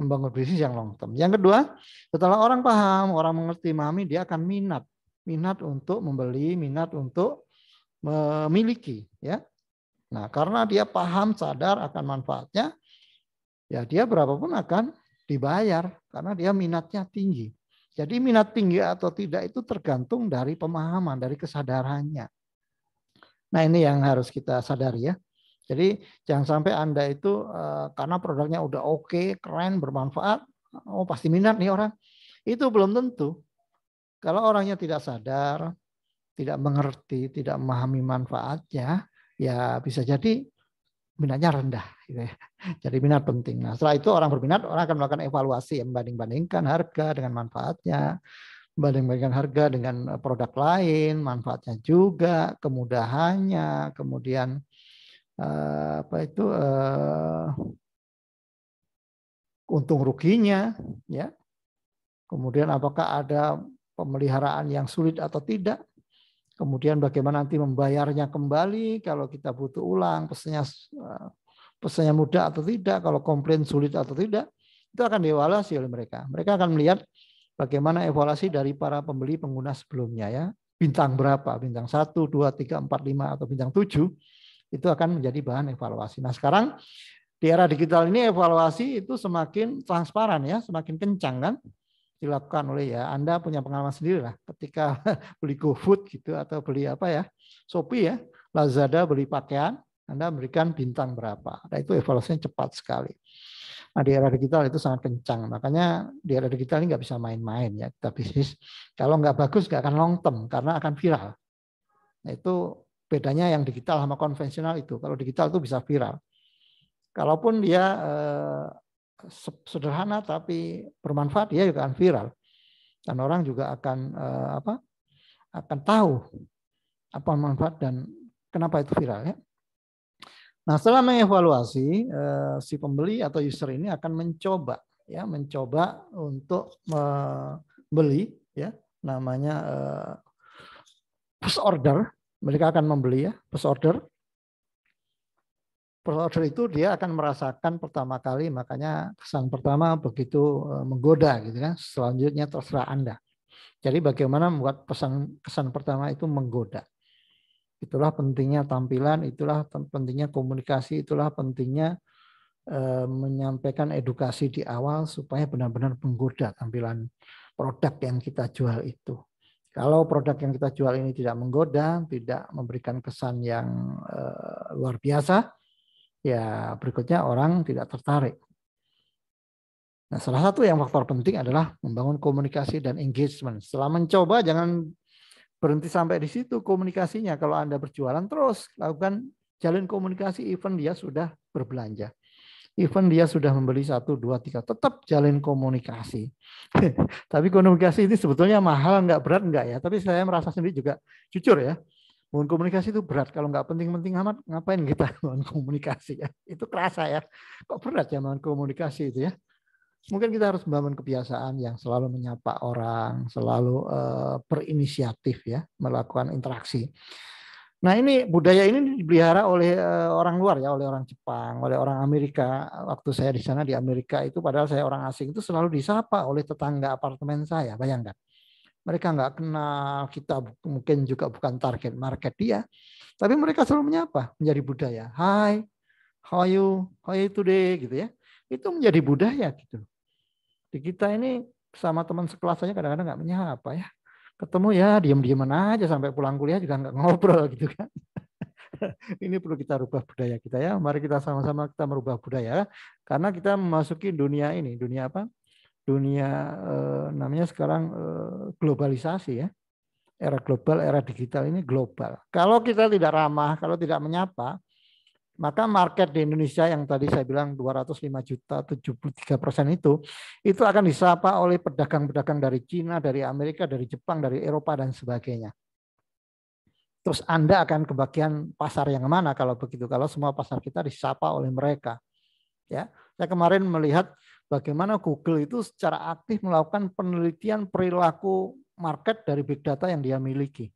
membangun bisnis yang long term. Yang kedua, setelah orang paham, orang mengerti, mami dia akan minat, minat untuk membeli, minat untuk memiliki, ya. Nah, karena dia paham, sadar akan manfaatnya, ya dia berapapun akan dibayar karena dia minatnya tinggi. Jadi minat tinggi atau tidak itu tergantung dari pemahaman, dari kesadarannya. Nah ini yang harus kita sadari ya. Jadi jangan sampai Anda itu eh, karena produknya udah oke, okay, keren, bermanfaat, oh pasti minat nih orang. Itu belum tentu. Kalau orangnya tidak sadar, tidak mengerti, tidak memahami manfaatnya, ya bisa jadi minatnya rendah. Gitu ya. Jadi minat penting. Nah setelah itu orang berminat, orang akan melakukan evaluasi, ya, membanding-bandingkan harga dengan manfaatnya, membanding-bandingkan harga dengan eh, produk lain, manfaatnya juga, kemudahannya, kemudian uh, apa itu uh, untung ruginya, ya. Kemudian apakah ada pemeliharaan yang sulit atau tidak? Kemudian bagaimana nanti membayarnya kembali kalau kita butuh ulang, pesannya eh, pesannya mudah atau tidak, kalau komplain sulit atau tidak, itu akan dievaluasi oleh mereka. Mereka akan melihat bagaimana evaluasi dari para pembeli pengguna sebelumnya ya. Bintang berapa? Bintang 1, 2, 3, 4, 5 atau bintang 7 itu akan menjadi bahan evaluasi. Nah, sekarang di era digital ini evaluasi itu semakin transparan ya, semakin kencang kan dilakukan oleh ya Anda punya pengalaman sendiri lah ketika beli GoFood gitu atau beli apa ya Shopee ya Lazada beli pakaian Anda memberikan bintang berapa nah itu evaluasinya cepat sekali nah di era digital itu sangat kencang makanya di era digital ini nggak bisa main-main ya kita bisnis kalau nggak bagus nggak akan long term karena akan viral nah, itu bedanya yang digital sama konvensional itu kalau digital itu bisa viral kalaupun dia eh, sederhana tapi bermanfaat ya juga akan viral dan orang juga akan eh, apa akan tahu apa manfaat dan kenapa itu viral ya. Nah setelah mengevaluasi eh, si pembeli atau user ini akan mencoba ya mencoba untuk membeli ya namanya eh, order mereka akan membeli ya first order pre-order itu dia akan merasakan pertama kali, makanya kesan pertama begitu eh, menggoda gitu kan. Selanjutnya terserah Anda. Jadi bagaimana membuat pesan kesan pertama itu menggoda. Itulah pentingnya tampilan, itulah pentingnya komunikasi, itulah pentingnya e, menyampaikan edukasi di awal supaya benar-benar menggoda tampilan produk yang kita jual itu. Kalau produk yang kita jual ini tidak menggoda, tidak memberikan kesan yang e, luar biasa, ya berikutnya orang tidak tertarik. Nah, salah satu yang faktor penting adalah membangun komunikasi dan engagement. Setelah mencoba, jangan berhenti sampai di situ komunikasinya. Kalau Anda berjualan terus, lakukan jalin komunikasi even dia sudah berbelanja. Even dia sudah membeli satu, dua, tiga, tetap jalin komunikasi. Tapi komunikasi ini sebetulnya mahal, enggak berat, enggak ya. Tapi saya merasa sendiri juga jujur ya. Bangun komunikasi itu berat. Kalau nggak penting-penting amat, ngapain kita bangun komunikasi ya? Itu kerasa ya. Kok berat ya bangun komunikasi itu ya? Mungkin kita harus membangun kebiasaan yang selalu menyapa orang, selalu uh, berinisiatif ya, melakukan interaksi. Nah ini budaya ini dipelihara oleh eh, orang luar ya, oleh orang Jepang, oleh orang Amerika. Waktu saya di sana di Amerika itu padahal saya orang asing itu selalu disapa oleh tetangga apartemen saya, bayangkan mereka nggak kenal kita mungkin juga bukan target market dia tapi mereka selalu menyapa menjadi budaya hi how are you how are you today gitu ya itu menjadi budaya gitu di kita ini sama teman sekelas aja kadang-kadang nggak menyapa ya ketemu ya diam-diaman aja sampai pulang kuliah juga nggak ngobrol gitu kan ini perlu kita rubah budaya kita ya. Mari kita sama-sama kita merubah budaya karena kita memasuki dunia ini, dunia apa? dunia eh, namanya sekarang eh, globalisasi ya. Era global, era digital ini global. Kalau kita tidak ramah, kalau tidak menyapa, maka market di Indonesia yang tadi saya bilang 205 juta 73 persen itu itu akan disapa oleh pedagang-pedagang dari Cina, dari Amerika, dari Jepang, dari Eropa dan sebagainya. Terus Anda akan kebagian pasar yang mana kalau begitu? Kalau semua pasar kita disapa oleh mereka. Ya, saya kemarin melihat bagaimana Google itu secara aktif melakukan penelitian perilaku market dari big data yang dia miliki.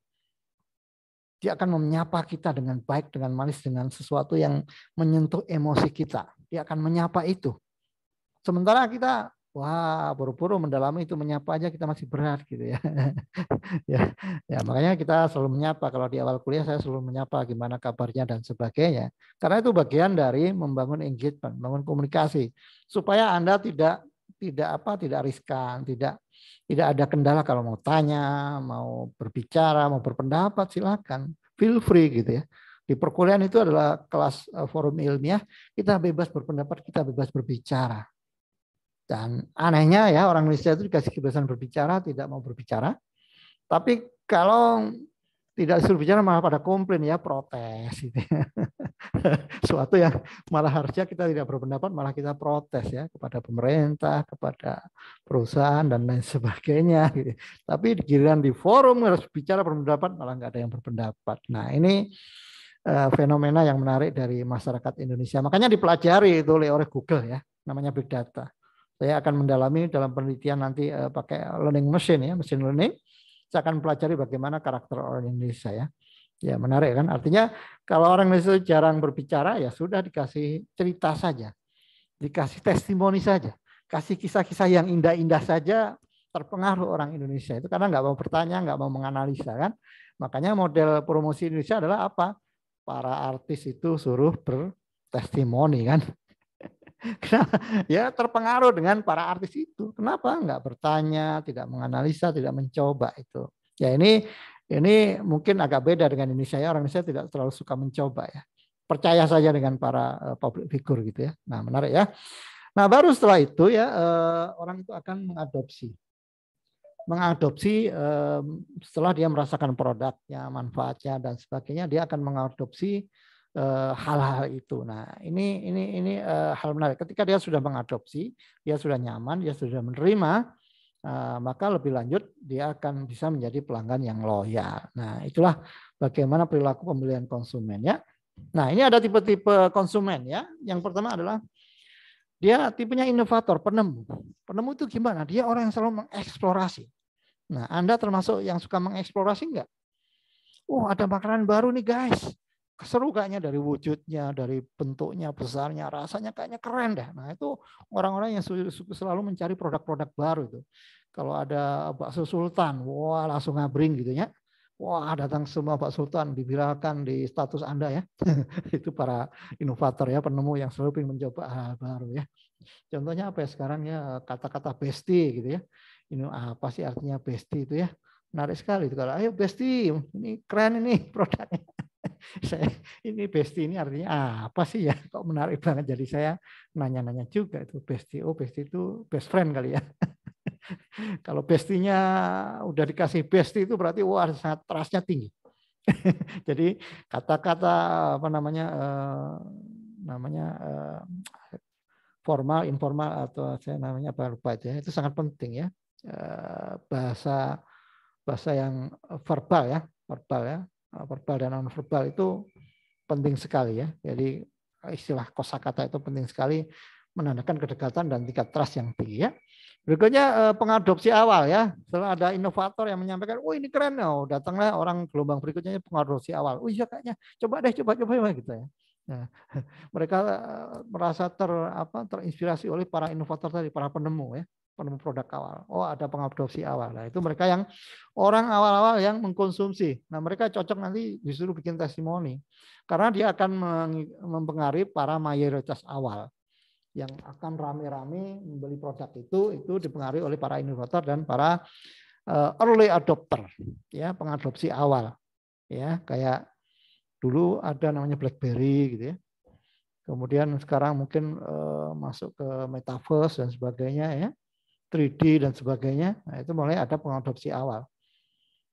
Dia akan menyapa kita dengan baik, dengan manis, dengan sesuatu yang menyentuh emosi kita. Dia akan menyapa itu. Sementara kita wah buru-buru mendalami itu menyapa aja kita masih berat gitu ya. ya. Ya, makanya kita selalu menyapa kalau di awal kuliah saya selalu menyapa gimana kabarnya dan sebagainya. Karena itu bagian dari membangun engagement, membangun komunikasi supaya Anda tidak tidak apa tidak riskan, tidak tidak ada kendala kalau mau tanya, mau berbicara, mau berpendapat silakan, feel free gitu ya. Di perkuliahan itu adalah kelas eh, forum ilmiah, kita bebas berpendapat, kita bebas berbicara dan anehnya ya orang Indonesia itu dikasih kebebasan berbicara tidak mau berbicara. Tapi kalau tidak disuruh bicara malah pada komplain ya protes gitu. Ya. Suatu yang malah harusnya kita tidak berpendapat malah kita protes ya kepada pemerintah, kepada perusahaan dan lain sebagainya gitu ya. Tapi giliran di forum harus bicara berpendapat malah nggak ada yang berpendapat. Nah, ini eh, fenomena yang menarik dari masyarakat Indonesia. Makanya dipelajari itu oleh Google ya, namanya big data. Saya akan mendalami dalam penelitian nanti eh, pakai learning machine ya, mesin learning. Saya akan pelajari bagaimana karakter orang Indonesia ya. Ya menarik kan? Artinya kalau orang Indonesia jarang berbicara ya sudah dikasih cerita saja. Dikasih testimoni saja. Kasih kisah-kisah yang indah-indah saja terpengaruh orang Indonesia. Itu karena nggak mau bertanya, nggak mau menganalisa kan. Makanya model promosi Indonesia adalah apa? Para artis itu suruh bertestimoni kan. Kenapa? Ya terpengaruh dengan para artis itu. Kenapa nggak bertanya, tidak menganalisa, tidak mencoba itu? Ya ini ini mungkin agak beda dengan Indonesia ya. Orang Indonesia tidak terlalu suka mencoba ya. Percaya saja dengan para eh, public figure gitu ya. Nah menarik ya. Nah baru setelah itu ya eh, orang itu akan mengadopsi mengadopsi eh, setelah dia merasakan produknya, manfaatnya dan sebagainya, dia akan mengadopsi Eh, hal-hal itu. Nah, ini ini ini eh, hal menarik. Ketika dia sudah mengadopsi, dia sudah nyaman, dia sudah menerima, eh, maka lebih lanjut dia akan bisa menjadi pelanggan yang loyal. Nah, itulah bagaimana perilaku pembelian konsumen ya. Nah, ini ada tipe-tipe konsumen ya. Yang pertama adalah dia tipenya inovator, penemu. Penemu itu gimana? Dia orang yang selalu mengeksplorasi. Nah, Anda termasuk yang suka mengeksplorasi enggak? Oh, ada makanan baru nih guys seru kayaknya dari wujudnya, dari bentuknya, besarnya, rasanya kayaknya keren dah. Nah itu orang-orang yang selalu mencari produk-produk baru itu. Kalau ada bakso sultan, wah langsung ngabring gitu ya. Wah datang semua Pak Sultan dibilangkan di status Anda ya. itu para inovator ya, penemu yang selalu ingin mencoba hal baru ya. Contohnya apa ya sekarang ya kata-kata besti gitu ya. Ini apa sih artinya besti itu ya? Menarik sekali itu kalau ayo besti ini keren ini produknya. saya ini besti ini artinya apa sih ya? Kok menarik banget. Jadi saya nanya-nanya juga itu besti. Oh besti itu best friend kali ya. Kalau bestinya udah dikasih besti itu berarti wah sangat trustnya tinggi. Jadi kata-kata apa namanya eh, namanya eh, formal, informal atau saya namanya apa lupa aja Itu sangat penting ya. Eh, bahasa bahasa yang verbal ya, verbal ya. Eh, verbal dan non verbal itu penting sekali ya. Jadi istilah kosakata itu penting sekali menandakan kedekatan dan tingkat trust yang tinggi ya. Berikutnya eh, pengadopsi awal ya. Setelah ada inovator yang menyampaikan, "Oh, ini keren ya. oh, datanglah orang gelombang berikutnya pengadopsi awal." "Oh, iya kayaknya. Coba deh, coba coba, coba gitu ya. Nah, mereka eh, merasa ter apa terinspirasi oleh para inovator tadi, para penemu ya penemu produk awal. Oh, ada pengadopsi awal. Nah, itu mereka yang orang awal-awal yang mengkonsumsi. Nah, mereka cocok nanti disuruh bikin testimoni. Karena dia akan mempengaruhi para mayoritas awal yang akan rame-rame membeli produk itu itu dipengaruhi oleh para inovator dan para eh, early adopter ya pengadopsi awal ya kayak dulu ada namanya BlackBerry gitu ya kemudian sekarang mungkin eh, masuk ke metaverse dan sebagainya ya 3D dan sebagainya, nah itu mulai ada pengadopsi awal.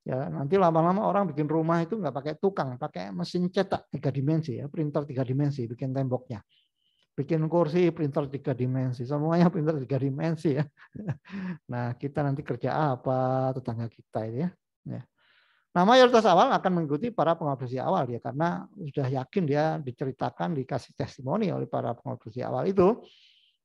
Ya, nanti lama-lama orang bikin rumah itu nggak pakai tukang, pakai mesin cetak tiga dimensi ya, printer tiga dimensi, bikin temboknya, bikin kursi printer tiga dimensi, semuanya printer tiga dimensi ya. Nah kita nanti kerja apa tetangga kita ini ya. ya. Nah mayoritas awal akan mengikuti para pengadopsi awal ya, karena sudah yakin dia diceritakan, dikasih testimoni oleh para pengadopsi awal itu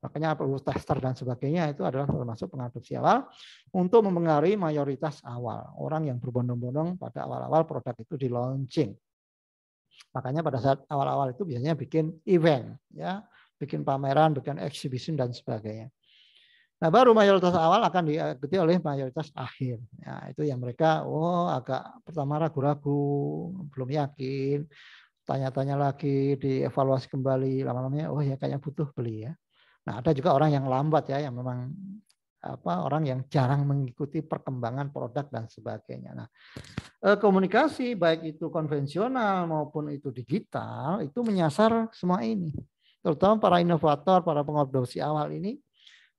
Makanya perlu tester dan sebagainya itu adalah termasuk pengadopsi awal untuk mempengaruhi mayoritas awal. Orang yang berbondong-bondong pada awal-awal produk itu di launching. Makanya pada saat awal-awal itu biasanya bikin event, ya, bikin pameran, bikin exhibition dan sebagainya. Nah, baru mayoritas awal akan diikuti oleh mayoritas akhir. Ya, itu yang mereka oh agak pertama ragu-ragu, belum yakin, tanya-tanya lagi, dievaluasi kembali lama-lamanya oh ya kayaknya butuh beli ya. Nah, ada juga orang yang lambat ya, yang memang apa orang yang jarang mengikuti perkembangan produk dan sebagainya. Nah, eh, komunikasi baik itu konvensional maupun itu digital itu menyasar semua ini. Terutama para inovator, para pengadopsi awal ini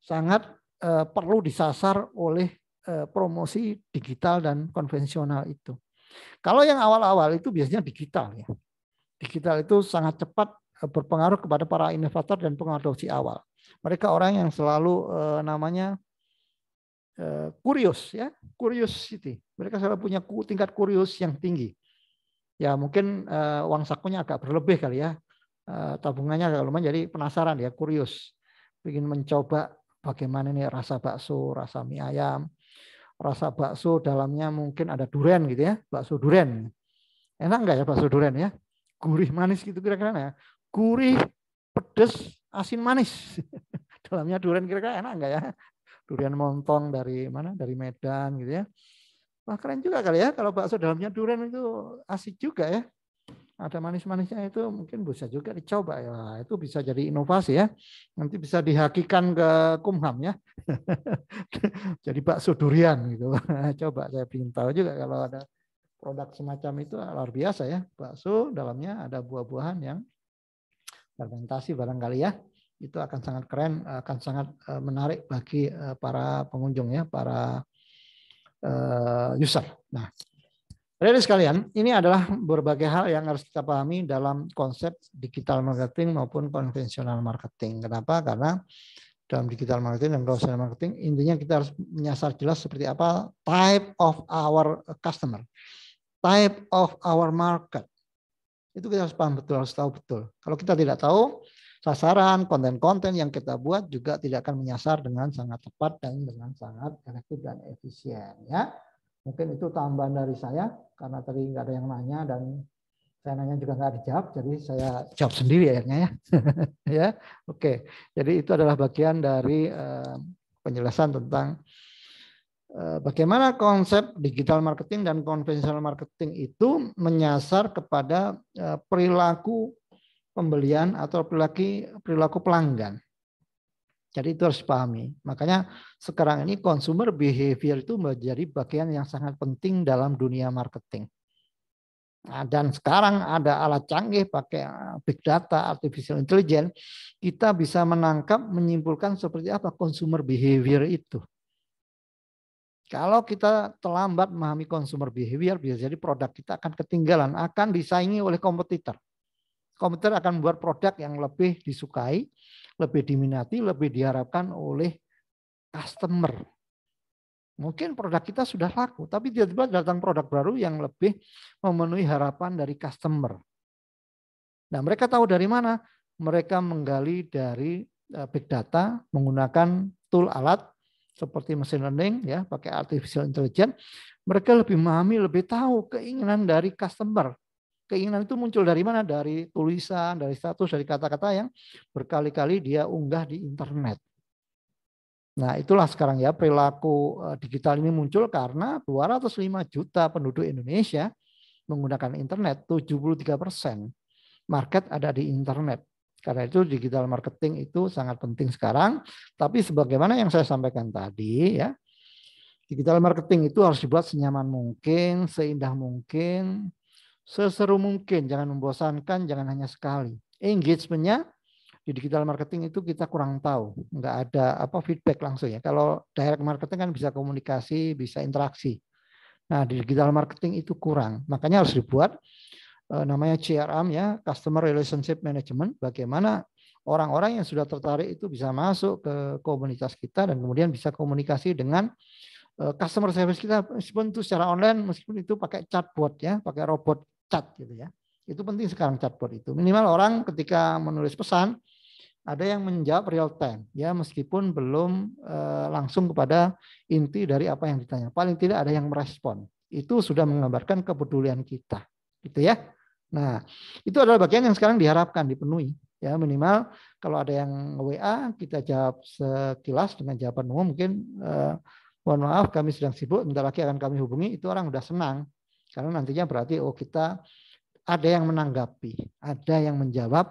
sangat eh, perlu disasar oleh eh, promosi digital dan konvensional itu. Kalau yang awal-awal itu biasanya digital ya. Digital itu sangat cepat berpengaruh kepada para inovator dan pengadopsi awal mereka orang yang selalu uh, namanya kurios eh, ya ya, curiosity. Mereka selalu punya tingkat kurios yang tinggi. Ya mungkin uh, uang sakunya agak berlebih kali ya. uh, tabungannya agak lumayan jadi penasaran ya, kurios. Ingin mencoba bagaimana nih rasa bakso, rasa mie ayam, rasa bakso dalamnya mungkin ada duren gitu ya, bakso duren. Enak nggak ya bakso duren ya? Gurih manis gitu kira-kira ya. Gurih, pedes, asin manis. Dalamnya durian kira-kira enak enggak ya? Durian montong dari mana? Dari Medan gitu ya. Wah keren juga kali ya kalau bakso dalamnya durian itu asik juga ya. Ada manis-manisnya itu mungkin bisa juga dicoba ya. Itu bisa jadi inovasi ya. Nanti bisa dihakikan ke Kumham ya. jadi bakso durian gitu. Coba saya ingin tahu juga kalau ada produk semacam itu luar biasa ya. Bakso dalamnya ada buah-buahan yang fermentasi barangkali ya itu akan sangat keren akan sangat eh, menarik bagi eh, para pengunjung ya para eh, user nah jadi sekalian, ini adalah berbagai hal yang harus kita pahami dalam konsep digital marketing maupun konvensional marketing. Kenapa? Karena dalam digital marketing dan konvensional marketing intinya kita harus menyasar jelas seperti apa type of our customer, type of our market, itu kita harus paham betul, harus tahu betul. Kalau kita tidak tahu, sasaran konten-konten yang kita buat juga tidak akan menyasar dengan sangat tepat dan dengan sangat efektif dan efisien. Ya, mungkin itu tambahan dari saya karena tadi nggak ada yang nanya dan saya nanya juga nggak dijawab, jadi saya jawab sendiri akhirnya ya. ya, oke. Jadi itu adalah bagian dari eh, penjelasan tentang Eh, bagaimana konsep digital marketing dan konvensional marketing itu menyasar kepada eh, perilaku pembelian atau perilaku perilaku pelanggan. Jadi itu harus dipahami. Makanya sekarang ini consumer behavior itu menjadi bagian yang sangat penting dalam dunia marketing. Nah, dan sekarang ada alat canggih pakai eh, big data, artificial intelligence, kita bisa menangkap, menyimpulkan seperti apa consumer behavior itu kalau kita terlambat memahami consumer behavior, bisa jadi produk kita akan ketinggalan, akan disaingi oleh kompetitor. Kompetitor akan membuat produk yang lebih disukai, lebih diminati, lebih diharapkan oleh customer. Mungkin produk kita sudah laku, tapi tiba-tiba datang produk baru yang lebih memenuhi harapan dari customer. Nah, mereka tahu dari mana? Mereka menggali dari eh, big data menggunakan tool alat seperti mesin learning ya pakai artificial intelligence mereka lebih memahami lebih tahu keinginan dari customer keinginan itu muncul dari mana dari tulisan dari status dari kata-kata yang berkali-kali dia unggah di internet nah itulah sekarang ya perilaku eh, digital ini muncul karena 205 juta penduduk Indonesia menggunakan internet 73 persen market ada di internet karena itu digital marketing itu sangat penting sekarang. Tapi sebagaimana yang saya sampaikan tadi ya, digital marketing itu harus dibuat senyaman mungkin, seindah mungkin, seseru mungkin. Jangan membosankan, jangan hanya sekali. Engagementnya di digital marketing itu kita kurang tahu, nggak ada apa feedback langsung ya. Kalau direct marketing kan bisa komunikasi, bisa interaksi. Nah, di digital marketing itu kurang. Makanya harus dibuat Eh, namanya CRM ya, Customer Relationship Management, bagaimana orang-orang yang sudah tertarik itu bisa masuk ke komunitas kita dan kemudian bisa komunikasi dengan eh, customer service kita meskipun itu secara online meskipun itu pakai chatbot ya, pakai robot chat gitu ya. Itu penting sekarang chatbot itu. Minimal orang ketika menulis pesan ada yang menjawab real time ya meskipun belum uh, langsung kepada inti dari apa yang ditanya. Paling tidak ada yang merespon. Itu sudah menggambarkan kepedulian kita. Gitu ya. Nah, itu adalah bagian yang sekarang diharapkan dipenuhi. Ya, minimal kalau ada yang WA kita jawab sekilas dengan jawaban umum mungkin eh, mohon maaf kami sedang sibuk, nanti lagi akan kami hubungi, itu orang sudah senang. Karena nantinya berarti oh kita ada yang menanggapi, ada yang menjawab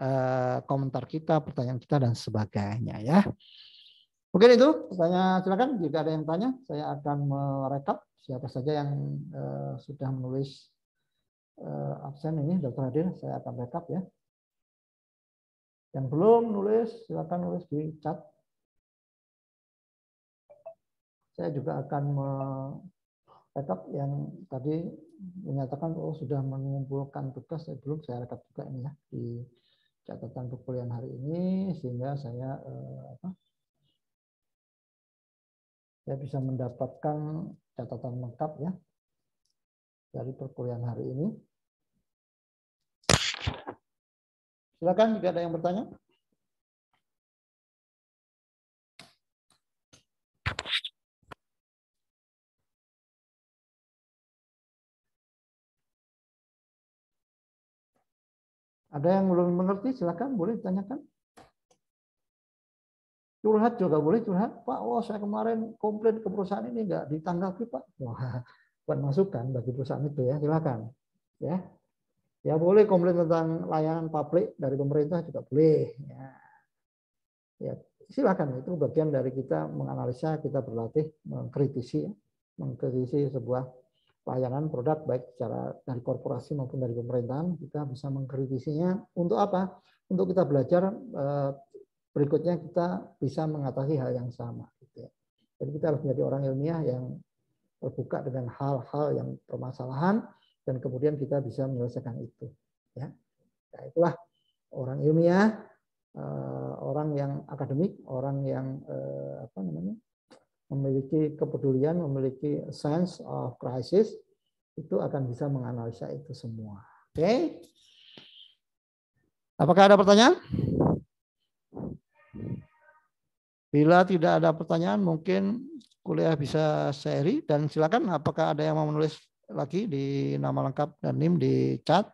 eh, komentar kita, pertanyaan kita dan sebagainya ya. Mungkin itu saya silakan jika ada yang tanya saya akan merekap siapa saja yang eh, sudah menulis Eh, absen ini dokter hadir saya akan backup ya yang belum nulis silakan nulis di chat saya juga akan backup yang tadi menyatakan oh sudah mengumpulkan tugas saya eh, belum saya rekap juga ini ya di catatan perkuliahan hari ini sehingga saya eh, apa saya bisa mendapatkan catatan lengkap ya dari perkuliahan hari ini. Silakan jika ada yang bertanya. Ada yang belum mengerti, silakan boleh ditanyakan. Curhat juga boleh curhat. Pak, wah saya kemarin komplain ke perusahaan ini nggak ditanggapi Pak. Wah, buat masukan bagi perusahaan itu ya silakan ya ya boleh komplain tentang layanan publik dari pemerintah juga boleh ya, ya silakan itu bagian dari kita menganalisa kita berlatih mengkritisi ya. mengkritisi sebuah layanan produk baik secara dari korporasi maupun dari pemerintahan kita bisa mengkritisinya untuk apa untuk kita belajar eh, berikutnya kita bisa mengatasi hal yang sama gitu ya. jadi kita harus menjadi orang ilmiah yang terbuka dengan hal-hal yang permasalahan dan kemudian kita bisa menyelesaikan itu. Ya, nah, itulah orang ilmiah, eh, orang yang akademik, orang yang eh, apa namanya memiliki kepedulian, memiliki sense of crisis itu akan bisa menganalisa itu semua. Oke? Okay? Apakah ada pertanyaan? Bila tidak ada pertanyaan, mungkin kuliah bisa seri dan silakan apakah ada yang mau menulis lagi di nama lengkap dan NIM di chat.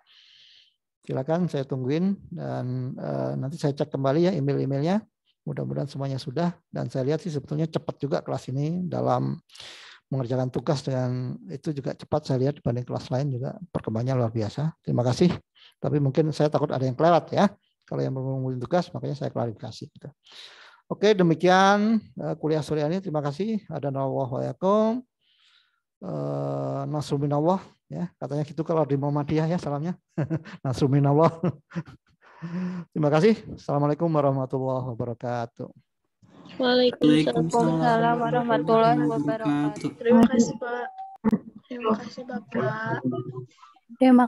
Silakan saya tungguin dan uh, nanti saya cek kembali ya email-emailnya. Mudah-mudahan semuanya sudah dan saya lihat sih sebetulnya cepat juga kelas ini dalam mengerjakan tugas dengan itu juga cepat saya lihat dibanding kelas lain juga perkembangannya luar biasa. Terima kasih. Tapi mungkin saya takut ada yang kelewat ya. Kalau yang belum mengumpulkan tugas makanya saya klarifikasi gitu. Oke, demikian eh, kuliah sore ini. Terima kasih. Ada nawah yakum. Nasruminallah ya katanya gitu kalau di Muhammadiyah ya salamnya Nasruminallah terima kasih assalamualaikum warahmatullahi wabarakatuh Waalaikumsalam warahmatullahi wabarakatuh terima kasih Pak terima kasih Bapak terima kasih